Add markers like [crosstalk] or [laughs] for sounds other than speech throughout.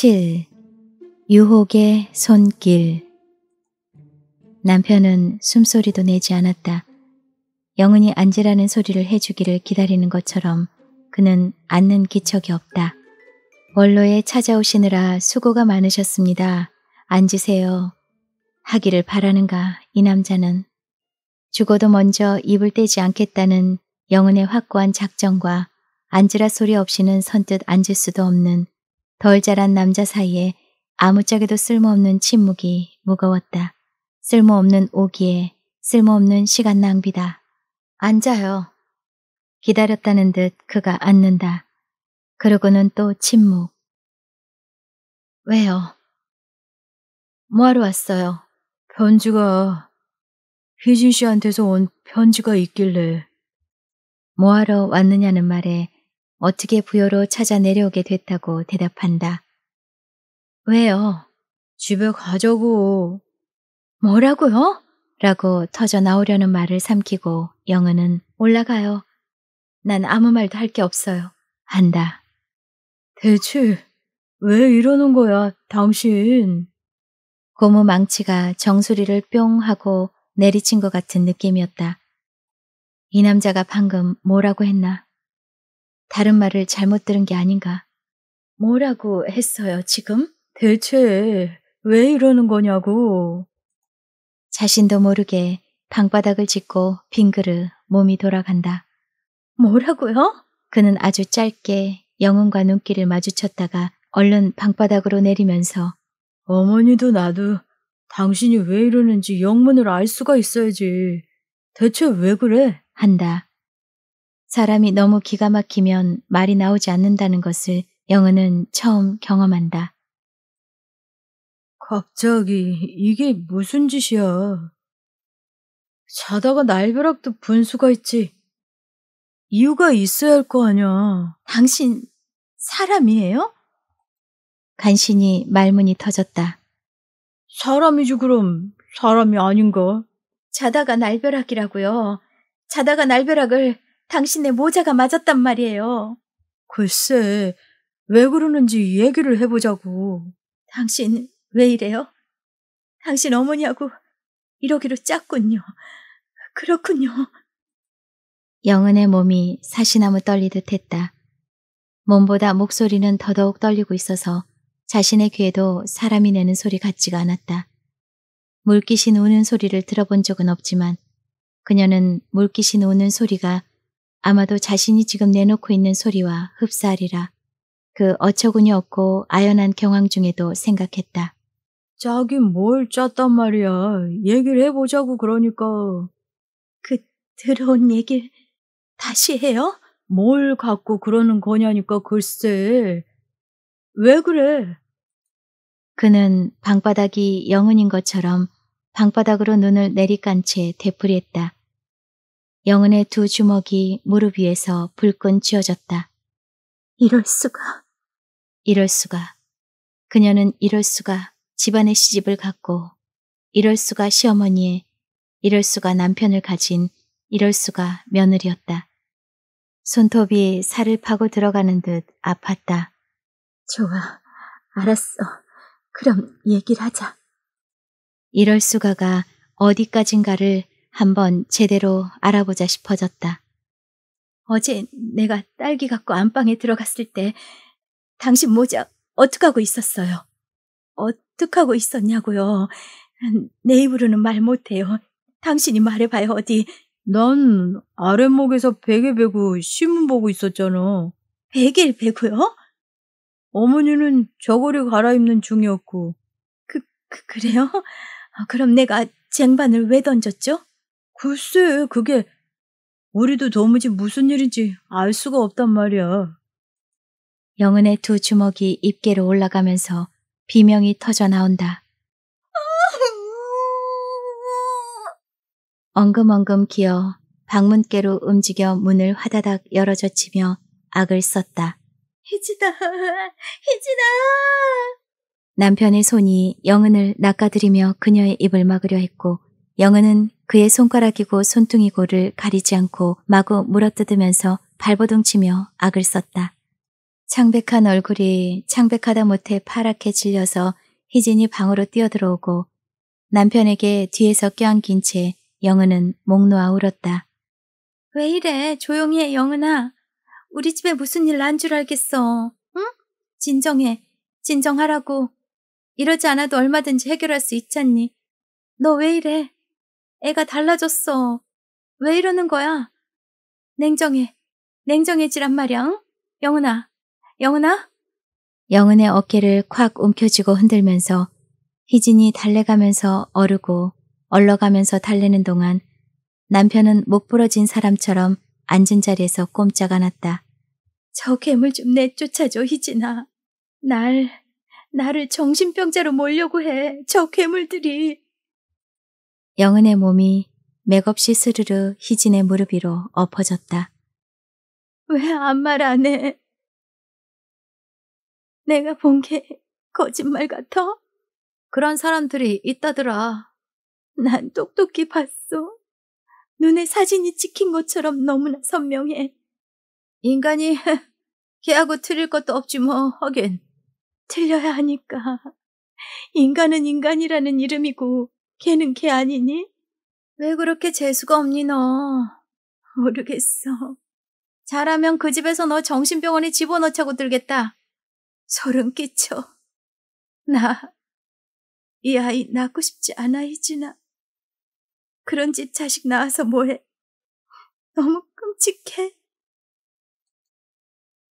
7. 유혹의 손길 남편은 숨소리도 내지 않았다. 영은이 앉으라는 소리를 해주기를 기다리는 것처럼 그는 앉는 기척이 없다. 원로에 찾아오시느라 수고가 많으셨습니다. 앉으세요. 하기를 바라는가 이 남자는. 죽어도 먼저 입을 떼지 않겠다는 영은의 확고한 작정과 앉으라 소리 없이는 선뜻 앉을 수도 없는 덜 자란 남자 사이에 아무짝에도 쓸모없는 침묵이 무거웠다. 쓸모없는 오기에 쓸모없는 시간 낭비다. 앉아요. 기다렸다는 듯 그가 앉는다. 그러고는 또 침묵. 왜요? 뭐하러 왔어요? 편지가 희진 씨한테서 온 편지가 있길래. 뭐하러 왔느냐는 말에 어떻게 부여로 찾아 내려오게 됐다고 대답한다. 왜요? 집에 가자고. 뭐라고요? 라고 터져 나오려는 말을 삼키고 영은은 올라가요. 난 아무 말도 할 게 없어요. 한다. 대체 왜 이러는 거야, 당신? 고무 망치가 정수리를 뿅 하고 내리친 것 같은 느낌이었다. 이 남자가 방금 뭐라고 했나? 다른 말을 잘못 들은 게 아닌가. 뭐라고 했어요, 지금? 대체 왜 이러는 거냐고. 자신도 모르게 방바닥을 짓고 빙그르 몸이 돌아간다. 뭐라고요? 그는 아주 짧게 영웅과 눈길을 마주쳤다가 얼른 방바닥으로 내리면서 어머니도 나도 당신이 왜 이러는지 영문을 알 수가 있어야지. 대체 왜 그래? 한다. 사람이 너무 기가 막히면 말이 나오지 않는다는 것을 영은은 처음 경험한다. 갑자기 이게 무슨 짓이야. 자다가 날벼락도 분수가 있지. 이유가 있어야 할 거 아냐. 당신 사람이에요? 간신히 말문이 터졌다. 사람이지 그럼 사람이 아닌가? 자다가 날벼락이라고요. 자다가 날벼락을 당신의 모자가 맞았단 말이에요. 글쎄, 왜 그러는지 얘기를 해보자고. 당신 왜 이래요? 당신 어머니하고 이러기로 짰군요. 그렇군요. 영은의 몸이 사시나무 떨리듯 했다. 몸보다 목소리는 더더욱 떨리고 있어서 자신의 귀에도 사람이 내는 소리 같지가 않았다. 물귀신 우는 소리를 들어본 적은 없지만 그녀는 물귀신 우는 소리가 아마도 자신이 지금 내놓고 있는 소리와 흡사하리라. 그 어처구니 없고 아연한 경황 중에도 생각했다. 자긴뭘 짰단 말이야. 얘기를 해보자고 그러니까. 그 들어온 얘길 다시 해요? 뭘 갖고 그러는 거냐니까 글쎄. 왜 그래? 그는 방바닥이 영은인 것처럼 방바닥으로 눈을 내리깐 채 되풀이했다. 영은의 두 주먹이 무릎 위에서 불끈 쥐어졌다. 이럴 수가. 이럴 수가. 그녀는 이럴 수가 집안의 시집을 갖고 이럴 수가 시어머니의 이럴 수가 남편을 가진 이럴 수가 며느리였다. 손톱이 살을 파고 들어가는 듯 아팠다. 좋아, 알았어. 그럼 얘기를 하자. 이럴 수가가 어디까진가를 한번 제대로 알아보자 싶어졌다. 어제 내가 딸기 갖고 안방에 들어갔을 때 당신 모자 어떡하고 있었어요? 어떡하고 있었냐고요. 내 입으로는 말 못해요. 당신이 말해봐요, 어디. 난 아랫목에서 베개 베고 신문 보고 있었잖아. 베개를 베고요? 어머니는 저고를 갈아입는 중이었고. 그, 그 그래요? 어, 그럼 내가 쟁반을 왜 던졌죠? 글쎄, 그게 우리도 도무지 무슨 일인지 알 수가 없단 말이야. 영은의 두 주먹이 입계로 올라가면서 비명이 터져 나온다. 엉금엉금 기어 방문께로 움직여 문을 화다닥 열어젖히며 악을 썼다. 혜진아, 혜진아! 남편의 손이 영은을 낚아들이며 그녀의 입을 막으려 했고 영은은 그의 손가락이고 손등이고를 가리지 않고 마구 물어뜯으면서 발버둥 치며 악을 썼다. 창백한 얼굴이 창백하다 못해 파랗게 질려서 희진이 방으로 뛰어들어오고 남편에게 뒤에서 껴안긴 채 영은은 목 놓아 울었다. 왜 이래 조용히 해 영은아. 우리 집에 무슨 일 난 줄 알겠어. 응? 진정해. 진정하라고. 이러지 않아도 얼마든지 해결할 수 있잖니. 너 왜 이래? 애가 달라졌어. 왜 이러는 거야? 냉정해. 냉정해지란 말이야. 영은아. 영은아? 영은의 어깨를 콱 움켜쥐고 흔들면서 희진이 달래가면서 어르고 얼러가면서 달래는 동안 남편은 목 부러진 사람처럼 앉은 자리에서 꼼짝 않았다. 저 괴물 좀 내쫓아줘, 희진아. 날, 나를 정신병자로 몰려고 해, 저 괴물들이. 영은의 몸이 맥없이 스르르 희진의 무릎 위로 엎어졌다. 왜 아무 말안 해? 내가 본 게 거짓말 같아? 그런 사람들이 있다더라. 난 똑똑히 봤어. 눈에 사진이 찍힌 것처럼 너무나 선명해. 인간이 [laughs] 걔하고 틀릴 것도 없지 뭐 하긴. 틀려야 하니까. 인간은 인간이라는 이름이고 걔는 걔 아니니? 왜 그렇게 재수가 없니 너? 모르겠어. 잘하면 그 집에서 너 정신병원에 집어넣자고 들겠다. 소름 끼쳐. 나, 이 아이 낳고 싶지 않아, 이진아 그런 집 자식 낳아서 뭐해. 너무 끔찍해.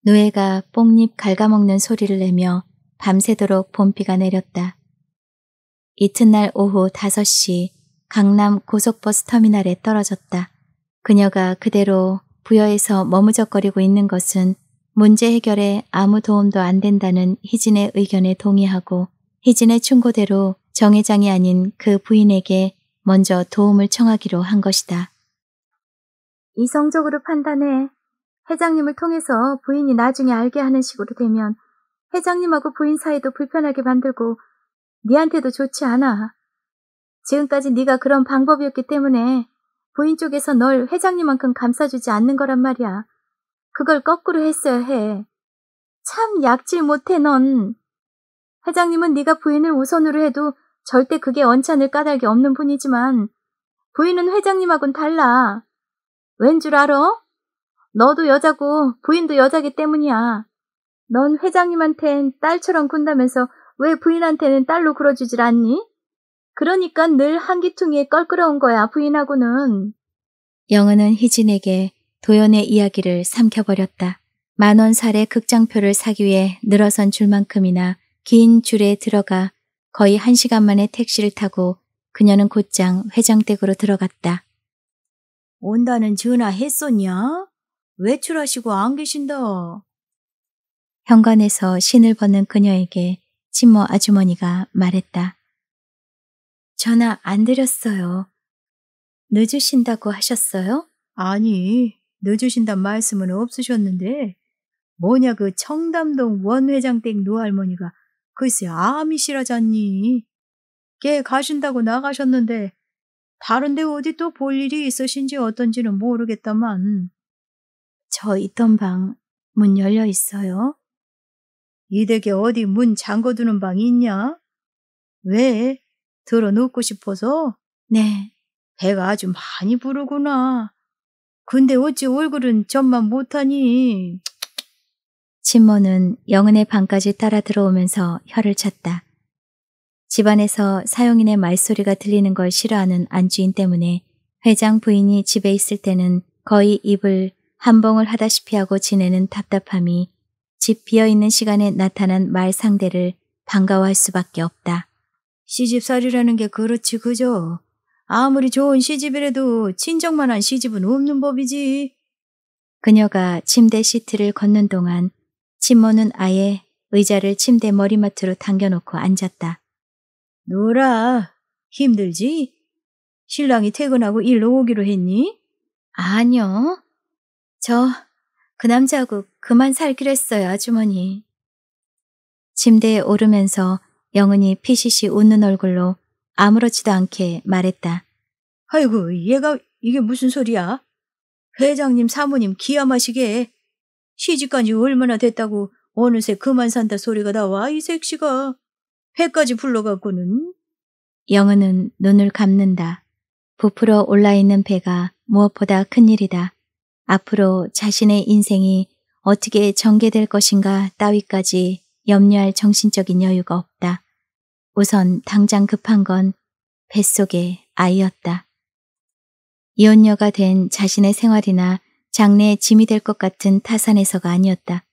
노예가 뽕잎 갉아먹는 소리를 내며 밤새도록 봄비가 내렸다. 이튿날 오후 5시 강남 고속버스 터미널에 떨어졌다. 그녀가 그대로 부여에서 머무적거리고 있는 것은 문제 해결에 아무 도움도 안 된다는 희진의 의견에 동의하고 희진의 충고대로 정회장이 아닌 그 부인에게 먼저 도움을 청하기로 한 것이다. 이성적으로 판단해. 회장님을 통해서 부인이 나중에 알게 하는 식으로 되면 회장님하고 부인 사이도 불편하게 만들고 니한테도 좋지 않아. 지금까지 네가 그런 방법이었기 때문에 부인 쪽에서 널 회장님만큼 감싸주지 않는 거란 말이야. 그걸 거꾸로 했어야 해. 참 약질 못해 넌. 회장님은 네가 부인을 우선으로 해도 절대 그게 언짢을 까닭이 없는 분이지만 부인은 회장님하고는 달라. 왠 줄 알아? 너도 여자고 부인도 여자기 때문이야. 넌 회장님한텐 딸처럼 군다면서 왜 부인한테는 딸로 굴어주질 않니? 그러니까 늘 한기퉁이에 껄끄러운 거야, 부인하고는. 영은은 희진에게 도연의 이야기를 삼켜버렸다. 만원 살의 극장표를 사기 위해 늘어선 줄만큼이나 긴 줄에 들어가 거의 한 시간 만에 택시를 타고 그녀는 곧장 회장댁으로 들어갔다. 온다는 전화 했었냐? 외출하시고 안 계신다. 현관에서 신을 벗는 그녀에게 친모 뭐 아주머니가 말했다. 전화 안 드렸어요. 늦으신다고 하셨어요? 아니, 늦으신단 말씀은 없으셨는데 뭐냐 그 청담동 원회장댁 노할머니가 글쎄 암이시라잖니. 걔 가신다고 나가셨는데 다른데 어디 또 볼 일이 있으신지 어떤지는 모르겠다만. 저 있던 방 문 열려 있어요? 이 댁에 어디 문 잠궈두는 방이 있냐? 왜? 들어눕고 싶어서? 네. 배가 아주 많이 부르구나. 근데 어찌 얼굴은 전만 못하니? 친모는 영은의 방까지 따라 들어오면서 혀를 쳤다 집안에서 사용인의 말소리가 들리는 걸 싫어하는 안주인 때문에 회장 부인이 집에 있을 때는 거의 입을 한봉을 하다시피 하고 지내는 답답함이 집 비어있는 시간에 나타난 말 상대를 반가워할 수밖에 없다. 시집살이라는 게 그렇지 그죠? 아무리 좋은 시집이라도 친정만한 시집은 없는 법이지. 그녀가 침대 시트를 걷는 동안 친모는 아예 의자를 침대 머리맡으로 당겨놓고 앉았다. 놀아. 힘들지? 신랑이 퇴근하고 일로 오기로 했니? 아니요. 저그 남자하고 그만 살기로 했어요, 아주머니. 침대에 오르면서 영은이 피시시 웃는 얼굴로 아무렇지도 않게 말했다. 아이고, 얘가 이게 무슨 소리야? 회장님 사모님 기야마시게 시집간 지 얼마나 됐다고 어느새 그만 산다 소리가 나와 이 색시가 회까지 불러갖고는 영은은 눈을 감는다. 부풀어 올라있는 배가 무엇보다 큰일이다. 앞으로 자신의 인생이 어떻게 전개될 것인가 따위까지 염려할 정신적인 여유가 없다. 우선 당장 급한 건 뱃속의 아이였다. 이혼녀가 된 자신의 생활이나 장래에 짐이 될 것 같은 타산에서가 아니었다.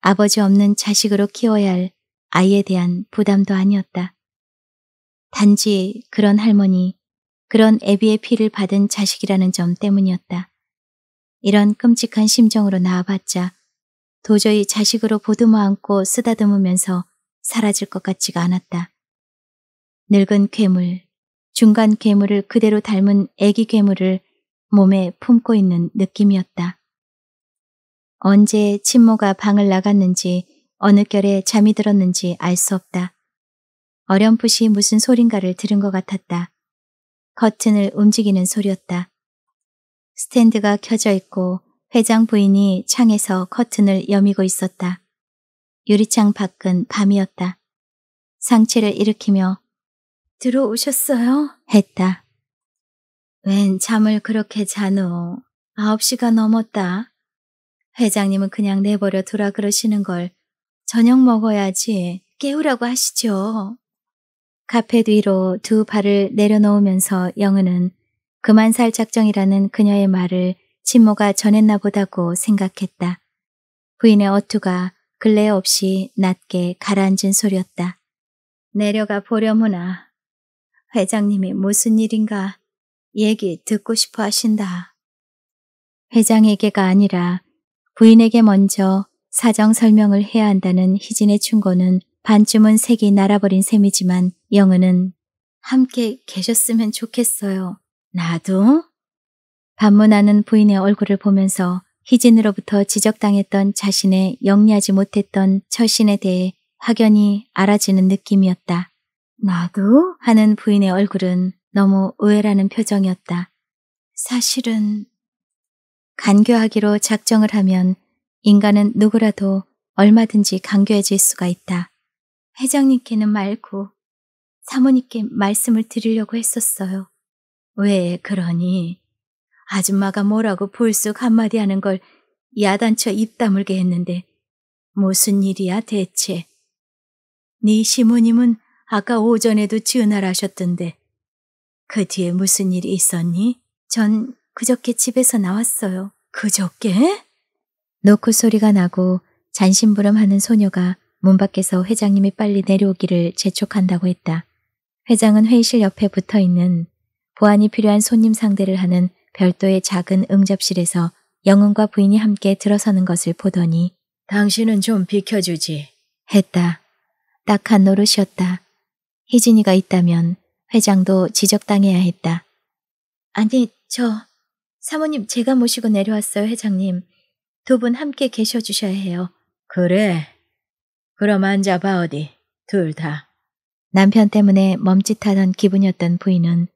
아버지 없는 자식으로 키워야 할 아이에 대한 부담도 아니었다. 단지 그런 할머니, 그런 애비의 피를 받은 자식이라는 점 때문이었다. 이런 끔찍한 심정으로 나와봤자 도저히 자식으로 보듬어 안고 쓰다듬으면서 사라질 것 같지가 않았다. 늙은 괴물, 중간 괴물을 그대로 닮은 애기 괴물을 몸에 품고 있는 느낌이었다. 언제 친모가 방을 나갔는지 어느 결에 잠이 들었는지 알 수 없다. 어렴풋이 무슨 소린가를 들은 것 같았다. 커튼을 움직이는 소리였다. 스탠드가 켜져 있고 회장 부인이 창에서 커튼을 여미고 있었다. 유리창 밖은 밤이었다. 상체를 일으키며 들어오셨어요? 했다. 웬 잠을 그렇게 잔 후, 아홉 시가 넘었다. 회장님은 그냥 내버려 두라 그러시는 걸 저녁 먹어야지 깨우라고 하시죠. 카페 뒤로 두 발을 내려놓으면서 영은은 그만 살 작정이라는 그녀의 말을 친모가 전했나 보다고 생각했다. 부인의 어투가 근래 없이 낮게 가라앉은 소리였다. 내려가 보려무나 회장님이 무슨 일인가 얘기 듣고 싶어 하신다. 회장에게가 아니라 부인에게 먼저 사정 설명을 해야 한다는 희진의 충고는 반쯤은 색이 날아버린 셈이지만 영은은 함께 계셨으면 좋겠어요. 나도? 반문하는 부인의 얼굴을 보면서 희진으로부터 지적당했던 자신의 영리하지 못했던 처신에 대해 확연히 알아지는 느낌이었다. 나도? 하는 부인의 얼굴은 너무 의외라는 표정이었다. 사실은 간교하기로 작정을 하면 인간은 누구라도 얼마든지 간교해질 수가 있다. 회장님께는 말고 사모님께 말씀을 드리려고 했었어요. 왜 그러니? 아줌마가 뭐라고 불쑥 한마디 하는 걸 야단쳐 입 다물게 했는데 무슨 일이야 대체? 네 시모님은 아까 오전에도 지은하라셨던데 그 뒤에 무슨 일이 있었니? 전 그저께 집에서 나왔어요. 그저께? 노크 소리가 나고 잔심부름하는 소녀가 문 밖에서 회장님이 빨리 내려오기를 재촉한다고 했다. 회장은 회의실 옆에 붙어 있는 보안이 필요한 손님 상대를 하는 별도의 작은 응접실에서 영웅과 부인이 함께 들어서는 것을 보더니 당신은 좀 비켜주지 했다. 딱 한 노릇이었다. 희진이가 있다면 회장도 지적당해야 했다. 아니 저 사모님 제가 모시고 내려왔어요 회장님. 두 분 함께 계셔주셔야 해요. 그래. 그럼 앉아봐 어디. 둘 다. 남편 때문에 멈칫하던 기분이었던 부인은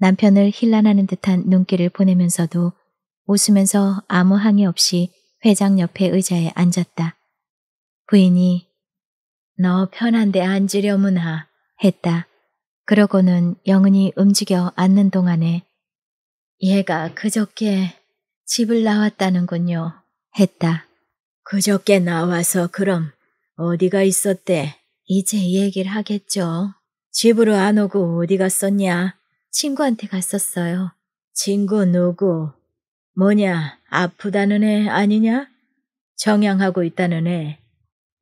남편을 힐난하는 듯한 눈길을 보내면서도 웃으면서 아무 항의 없이 회장 옆에 의자에 앉았다. 부인이 너 편한데 앉으려무나 했다. 그러고는 영은이 움직여 앉는 동안에 얘가 그저께 집을 나왔다는군요 했다. 그저께 나와서 그럼 어디가 있었대? 이제 얘기를 하겠죠. 집으로 안 오고 어디 갔었냐? 친구한테 갔었어요. 친구 누구? 뭐냐, 아프다는 애 아니냐? 정양하고 있다는 애.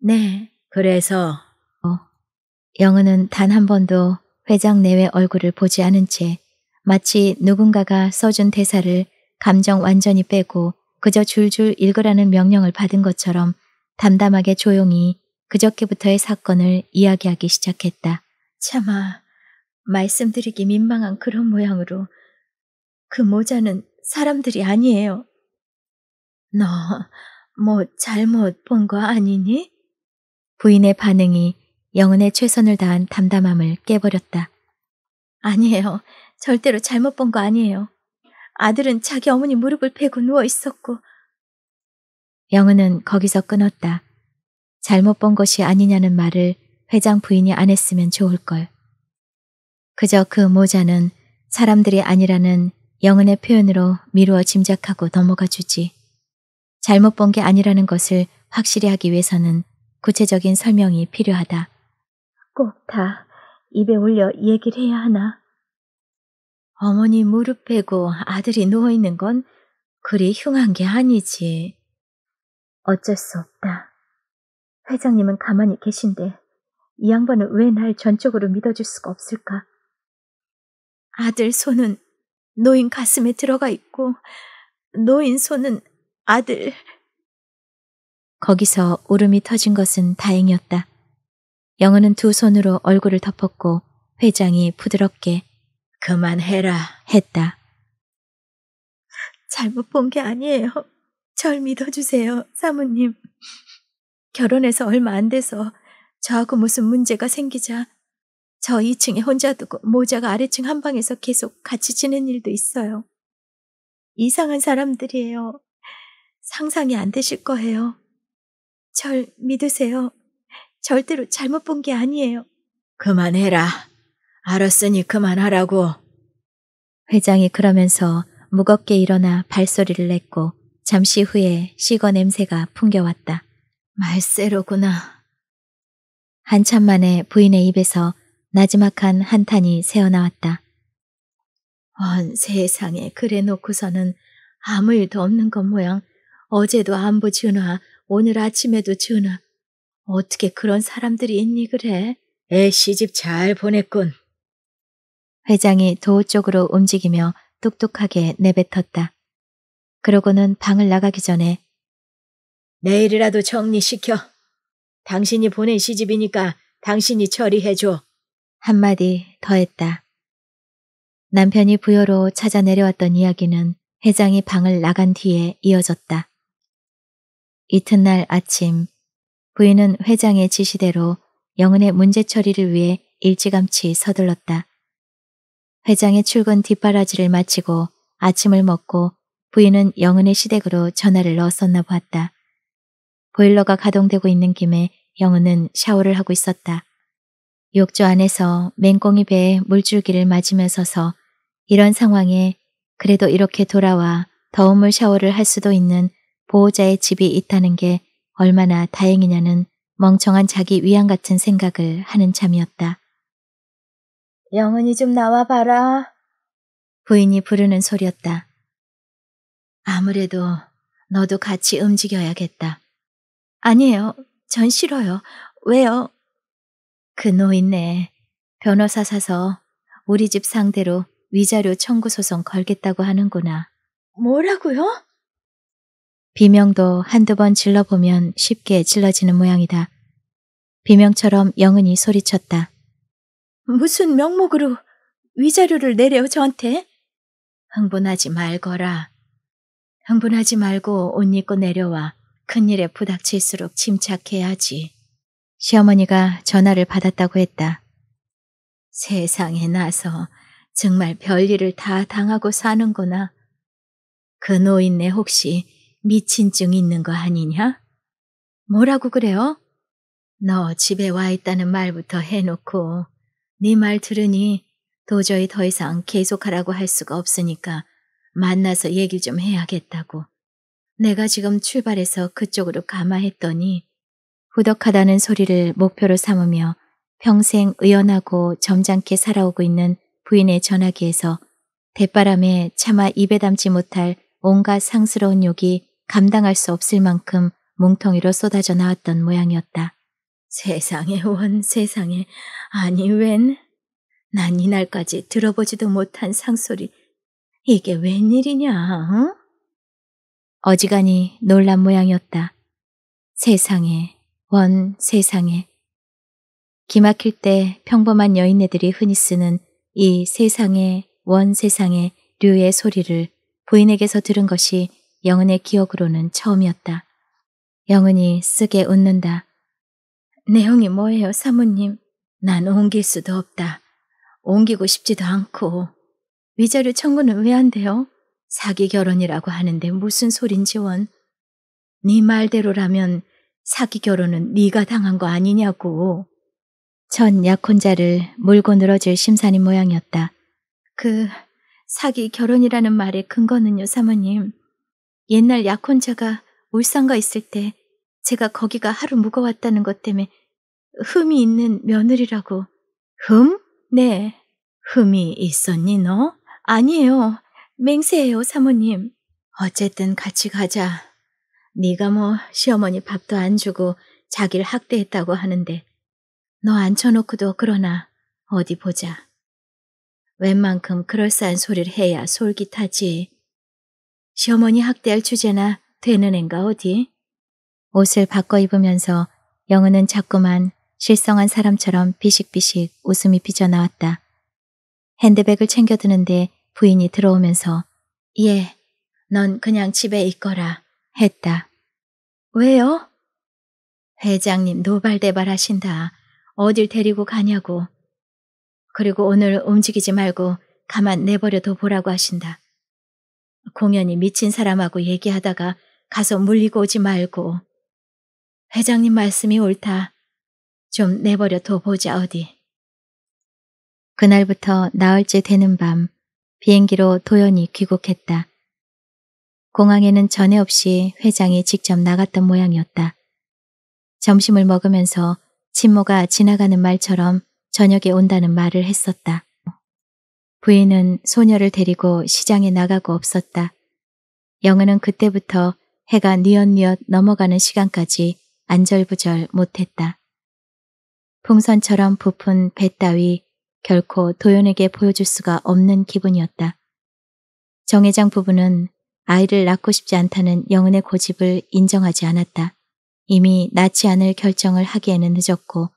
네. 그래서? 어. 영은은 단 한 번도 회장 내외 얼굴을 보지 않은 채 마치 누군가가 써준 대사를 감정 완전히 빼고 그저 줄줄 읽으라는 명령을 받은 것처럼 담담하게 조용히 그저께부터의 사건을 이야기하기 시작했다. 참아, 말씀드리기 민망한 그런 모양으로 그 모자는 사람들이 아니에요. 너 뭐 잘못 본 거 아니니? 부인의 반응이 영은의 최선을 다한 담담함을 깨버렸다. 아니에요. 절대로 잘못 본 거 아니에요. 아들은 자기 어머니 무릎을 베고 누워 있었고. 영은은 거기서 끊었다. 잘못 본 것이 아니냐는 말을 회장 부인이 안 했으면 좋을걸. 그저 그 모자는 사람들이 아니라는 영은의 표현으로 미루어 짐작하고 넘어가 주지. 잘못 본 게 아니라는 것을 확실히 하기 위해서는 구체적인 설명이 필요하다. 꼭 다 입에 올려 얘기를 해야 하나. 어머니 무릎 베고 아들이 누워있는 건 그리 흉한 게 아니지. 어쩔 수 없다. 회장님은 가만히 계신데 이 양반은 왜 날 전적으로 믿어줄 수가 없을까? 아들 손은 노인 가슴에 들어가 있고 노인 손은 아들. 거기서 울음이 터진 것은 다행이었다. 영어는두 손으로 얼굴을 덮었고 회장이 부드럽게 그만해라 했다. 잘못 본 게 아니에요. 절 믿어주세요, 사모님. 결혼해서 얼마 안 돼서 저하고 무슨 문제가 생기자 저 2층에 혼자 두고 모자가 아래층 한 방에서 계속 같이 지낸 일도 있어요. 이상한 사람들이에요. 상상이 안 되실 거예요. 절 믿으세요. 절대로 잘못 본 게 아니에요. 그만해라. 알았으니 그만하라고. 회장이 그러면서 무겁게 일어나 발소리를 냈고 잠시 후에 시거 냄새가 풍겨왔다. 말세로구나. 한참 만에 부인의 입에서 나지막한 한탄이 새어나왔다. 언 세상에 그래 놓고서는 아무 일도 없는 것 모양. 어제도 안부 전화, 오늘 아침에도 전화. 어떻게 그런 사람들이 있니 그래? 애 시집 잘 보냈군. 회장이 도우 쪽으로 움직이며 똑똑하게 내뱉었다. 그러고는 방을 나가기 전에 내일이라도 정리시켜. 당신이 보낸 시집이니까 당신이 처리해줘. 한마디 더했다. 남편이 부여로 찾아 내려왔던 이야기는 회장이 방을 나간 뒤에 이어졌다. 이튿날 아침 부인은 회장의 지시대로 영은의 문제 처리를 위해 일찌감치 서둘렀다. 회장의 출근 뒷바라지를 마치고 아침을 먹고 부인은 영은의 시댁으로 전화를 넣었었나 보았다. 보일러가 가동되고 있는 김에 영은은 샤워를 하고 있었다. 욕조 안에서 맹꽁이 배에 물줄기를 맞으며 서서 이런 상황에 그래도 이렇게 돌아와 더운 물 샤워를 할 수도 있는 보호자의 집이 있다는 게 얼마나 다행이냐는 멍청한 자기 위안 같은 생각을 하는 참이었다. 영은이 좀 나와봐라. 부인이 부르는 소리였다. 아무래도 너도 같이 움직여야겠다. 아니에요. 전 싫어요. 왜요? 그 노인네 변호사 사서 우리 집 상대로 위자료 청구 소송 걸겠다고 하는구나. 뭐라고요? 비명도 한두 번 질러보면 쉽게 질러지는 모양이다. 비명처럼 영은이 소리쳤다. 무슨 명목으로 위자료를 내려 저한테? 흥분하지 말거라. 흥분하지 말고 옷 입고 내려와. 큰일에 부닥칠수록 침착해야지. 시어머니가 전화를 받았다고 했다. 세상에 나서 정말 별일을 다 당하고 사는구나. 그 노인네 혹시 미친증 있는 거 아니냐? 뭐라고 그래요? 너 집에 와 있다는 말부터 해놓고 네 말 들으니 도저히 더 이상 계속하라고 할 수가 없으니까 만나서 얘기 좀 해야겠다고. 내가 지금 출발해서 그쪽으로 가마 했더니 부덕하다는 소리를 목표로 삼으며 평생 의연하고 점잖게 살아오고 있는 부인의 전화기에서 대바람에 차마 입에 담지 못할 온갖 상스러운 욕이 감당할 수 없을 만큼 뭉텅이로 쏟아져 나왔던 모양이었다. 세상에 원 세상에 아니 웬? 난 이날까지 들어보지도 못한 상소리 이게 웬일이냐? 어? 어지간히 놀란 모양이었다. 세상에 원 세상에. 기막힐 때 평범한 여인네들이 흔히 쓰는 이 세상에 원 세상에 류의 소리를 부인에게서 들은 것이 영은의 기억으로는 처음이었다. 영은이 쓰게 웃는다. 내용이 뭐예요, 사모님? 난 옮길 수도 없다. 옮기고 싶지도 않고. 위자료 청구는 왜 안 돼요? 사기 결혼이라고 하는데 무슨 소린지 원. 네 말대로라면 사기 결혼은 네가 당한 거 아니냐고. 전 약혼자를 몰고 늘어질 심사님 모양이었다. 그 사기 결혼이라는 말의 근거는요, 사모님. 옛날 약혼자가 울산가 있을 때 제가 거기가 하루 무거웠다는것 때문에 흠이 있는 며느리라고. 흠? 네. 흠이 있었니, 너? 아니에요. 맹세해요, 사모님. 어쨌든 같이 가자. 네가 뭐 시어머니 밥도 안 주고 자기를 학대했다고 하는데 너 앉혀놓고도 그러나 어디 보자. 웬만큼 그럴싸한 소리를 해야 솔깃하지. 시어머니 학대할 주제나 되는 앤가 어디? 옷을 바꿔 입으면서 영은은 자꾸만 실성한 사람처럼 비식비식 웃음이 삐져나왔다. 핸드백을 챙겨드는데 부인이 들어오면서 예, 넌 그냥 집에 있거라 했다. 왜요? 회장님 노발대발 하신다. 어딜 데리고 가냐고. 그리고 오늘 움직이지 말고 가만 내버려둬 보라고 하신다. 공연이 미친 사람하고 얘기하다가 가서 물리고 오지 말고. 회장님 말씀이 옳다. 좀 내버려둬 보자 어디. 그날부터 나흘째 되는 밤 비행기로 도연이 귀국했다. 공항에는 전에 없이 회장이 직접 나갔던 모양이었다. 점심을 먹으면서 친모가 지나가는 말처럼 저녁에 온다는 말을 했었다. 부인은 소녀를 데리고 시장에 나가고 없었다. 영은은 그때부터 해가 뉘엿뉘엿 넘어가는 시간까지 안절부절 못했다. 풍선처럼 부푼 배 따위 결코 도연에게 보여줄 수가 없는 기분이었다. 정회장 부부는 아이를 낳고 싶지 않다는 영은의 고집을 인정하지 않았다. 이미 낳지 않을 결정을 하기에는 늦었고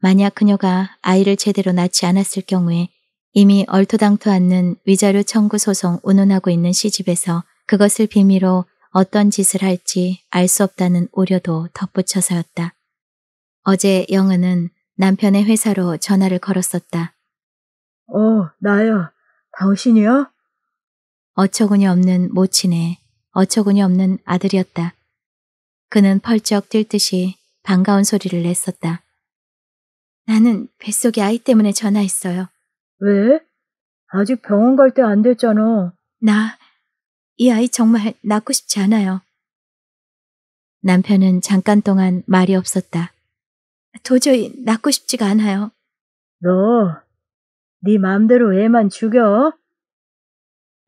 만약 그녀가 아이를 제대로 낳지 않았을 경우에 이미 얼토당토 않는 위자료 청구 소송 운운하고 있는 시집에서 그것을 비밀로 어떤 짓을 할지 알 수 없다는 우려도 덧붙여서였다. 어제 영은은 남편의 회사로 전화를 걸었었다. 어, 나요. 당신이요? 어처구니 없는 모친의 어처구니 없는 아들이었다. 그는 펄쩍 뛸 듯이 반가운 소리를 냈었다. 나는 뱃속에 아이 때문에 전화했어요. 왜? 아직 병원 갈 때 안 됐잖아. 나, 이 아이 정말 낳고 싶지 않아요. 남편은 잠깐 동안 말이 없었다. 도저히 낳고 싶지가 않아요. 너, 네마음대로 애만 죽여?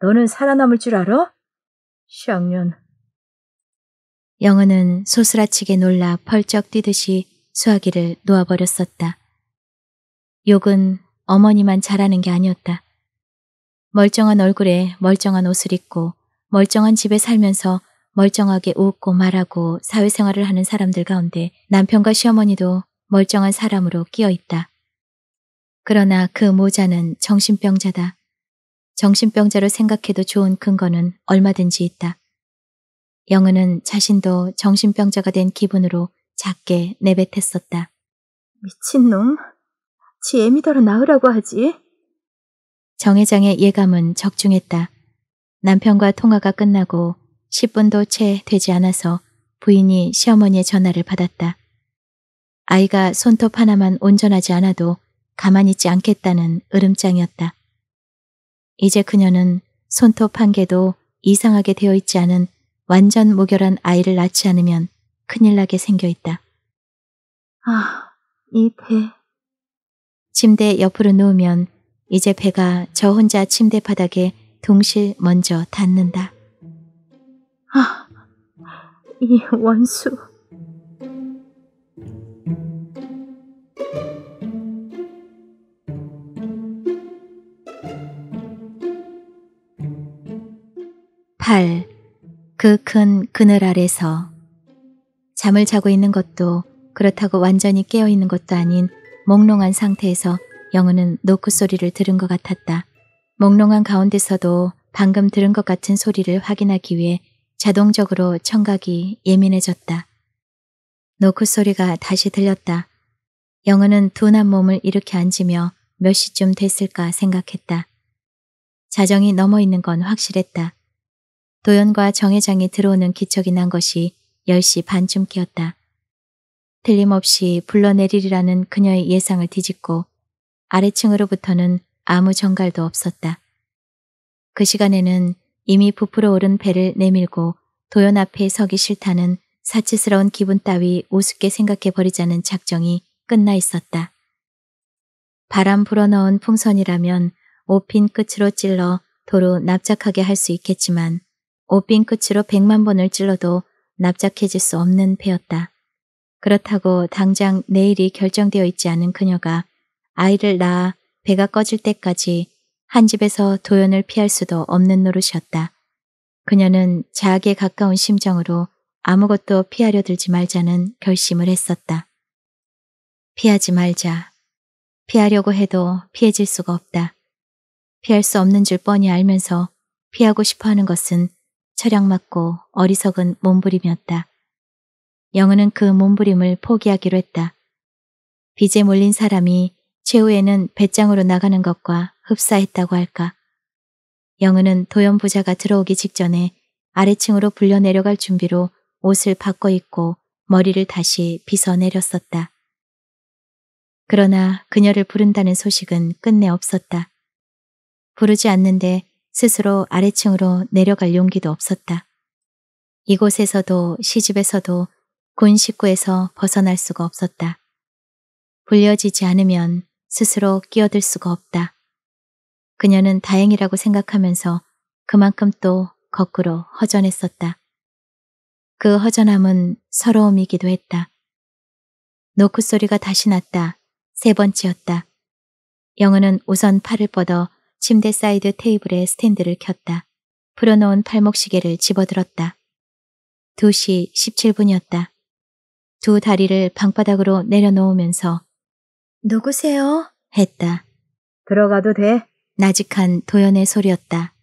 너는 살아남을 줄 알아? 시학년. 영어는 소스라치게 놀라 펄쩍 뛰듯이 수화기를 놓아버렸었다. 욕은 어머니만 잘하는 게 아니었다. 멀쩡한 얼굴에 멀쩡한 옷을 입고 멀쩡한 집에 살면서 멀쩡하게 웃고 말하고 사회생활을 하는 사람들 가운데 남편과 시어머니도 멀쩡한 사람으로 끼어 있다. 그러나 그 모자는 정신병자다. 정신병자로 생각해도 좋은 근거는 얼마든지 있다. 영은은 자신도 정신병자가 된 기분으로 작게 내뱉었었다. 미친놈. 지 애미더러 나으라고 하지. 정 회장의 예감은 적중했다. 남편과 통화가 끝나고 10분도 채 되지 않아서 부인이 시어머니의 전화를 받았다. 아이가 손톱 하나만 온전하지 않아도 가만히 있지 않겠다는 으름장이었다. 이제 그녀는 손톱 한 개도 이상하게 되어 있지 않은 완전 무결한 아이를 낳지 않으면 큰일 나게 생겨 있다. 아, 이 배. 침대 옆으로 누우면 이제 배가 저 혼자 침대 바닥에 동시에 먼저 닿는다. 아, 이 원수. 8. 그큰 그늘 아래서 잠을 자고 있는 것도 그렇다고 완전히 깨어 있는 것도 아닌 몽롱한 상태에서 영우는 노크 소리를 들은 것 같았다. 몽롱한 가운데서도 방금 들은 것 같은 소리를 확인하기 위해 자동적으로 청각이 예민해졌다. 노크 소리가 다시 들렸다. 영우는 둔한 몸을 이렇게 앉으며 몇 시쯤 됐을까 생각했다. 자정이 넘어 있는 건 확실했다. 도연과 정회장이 들어오는 기척이 난 것이 10시 반쯤끼었다. 틀림없이 불러내리리라는 그녀의 예상을 뒤집고 아래층으로부터는 아무 정갈도 없었다. 그 시간에는 이미 부풀어 오른 배를 내밀고 도연 앞에 서기 싫다는 사치스러운 기분 따위 우습게 생각해버리자는 작정이 끝나 있었다. 바람 불어넣은 풍선이라면 오핀 끝으로 찔러 도로 납작하게 할 수 있겠지만 옷핀 끝으로 백만 번을 찔러도 납작해질 수 없는 배였다. 그렇다고 당장 내일이 결정되어 있지 않은 그녀가 아이를 낳아 배가 꺼질 때까지 한 집에서 도연을 피할 수도 없는 노릇이었다. 그녀는 자학에 가까운 심정으로 아무것도 피하려 들지 말자는 결심을 했었다. 피하지 말자. 피하려고 해도 피해질 수가 없다. 피할 수 없는 줄 뻔히 알면서 피하고 싶어 하는 것은 철량맞고 어리석은 몸부림이었다. 영은는그 몸부림을 포기하기로 했다. 빚에 몰린 사람이 최후에는 배짱으로 나가는 것과 흡사했다고 할까. 영은은 도연부자가 들어오기 직전에 아래층으로 불려 내려갈 준비로 옷을 바꿔 입고 머리를 다시 빗어 내렸었다. 그러나 그녀를 부른다는 소식은 끝내 없었다. 부르지 않는데 스스로 아래층으로 내려갈 용기도 없었다. 이곳에서도 시집에서도 군 식구에서 벗어날 수가 없었다. 불려지지 않으면 스스로 끼어들 수가 없다. 그녀는 다행이라고 생각하면서 그만큼 또 거꾸로 허전했었다. 그 허전함은 서러움이기도 했다. 노크 소리가 다시 났다. 세 번째였다. 영은은 우선 팔을 뻗어 침대 사이드 테이블에 스탠드를 켰다. 풀어놓은 팔목시계를 집어들었다. 2시 17분이었다. 두 다리를 방바닥으로 내려놓으면서 누구세요? 했다. 들어가도 돼? 나직한 도연의 소리였다.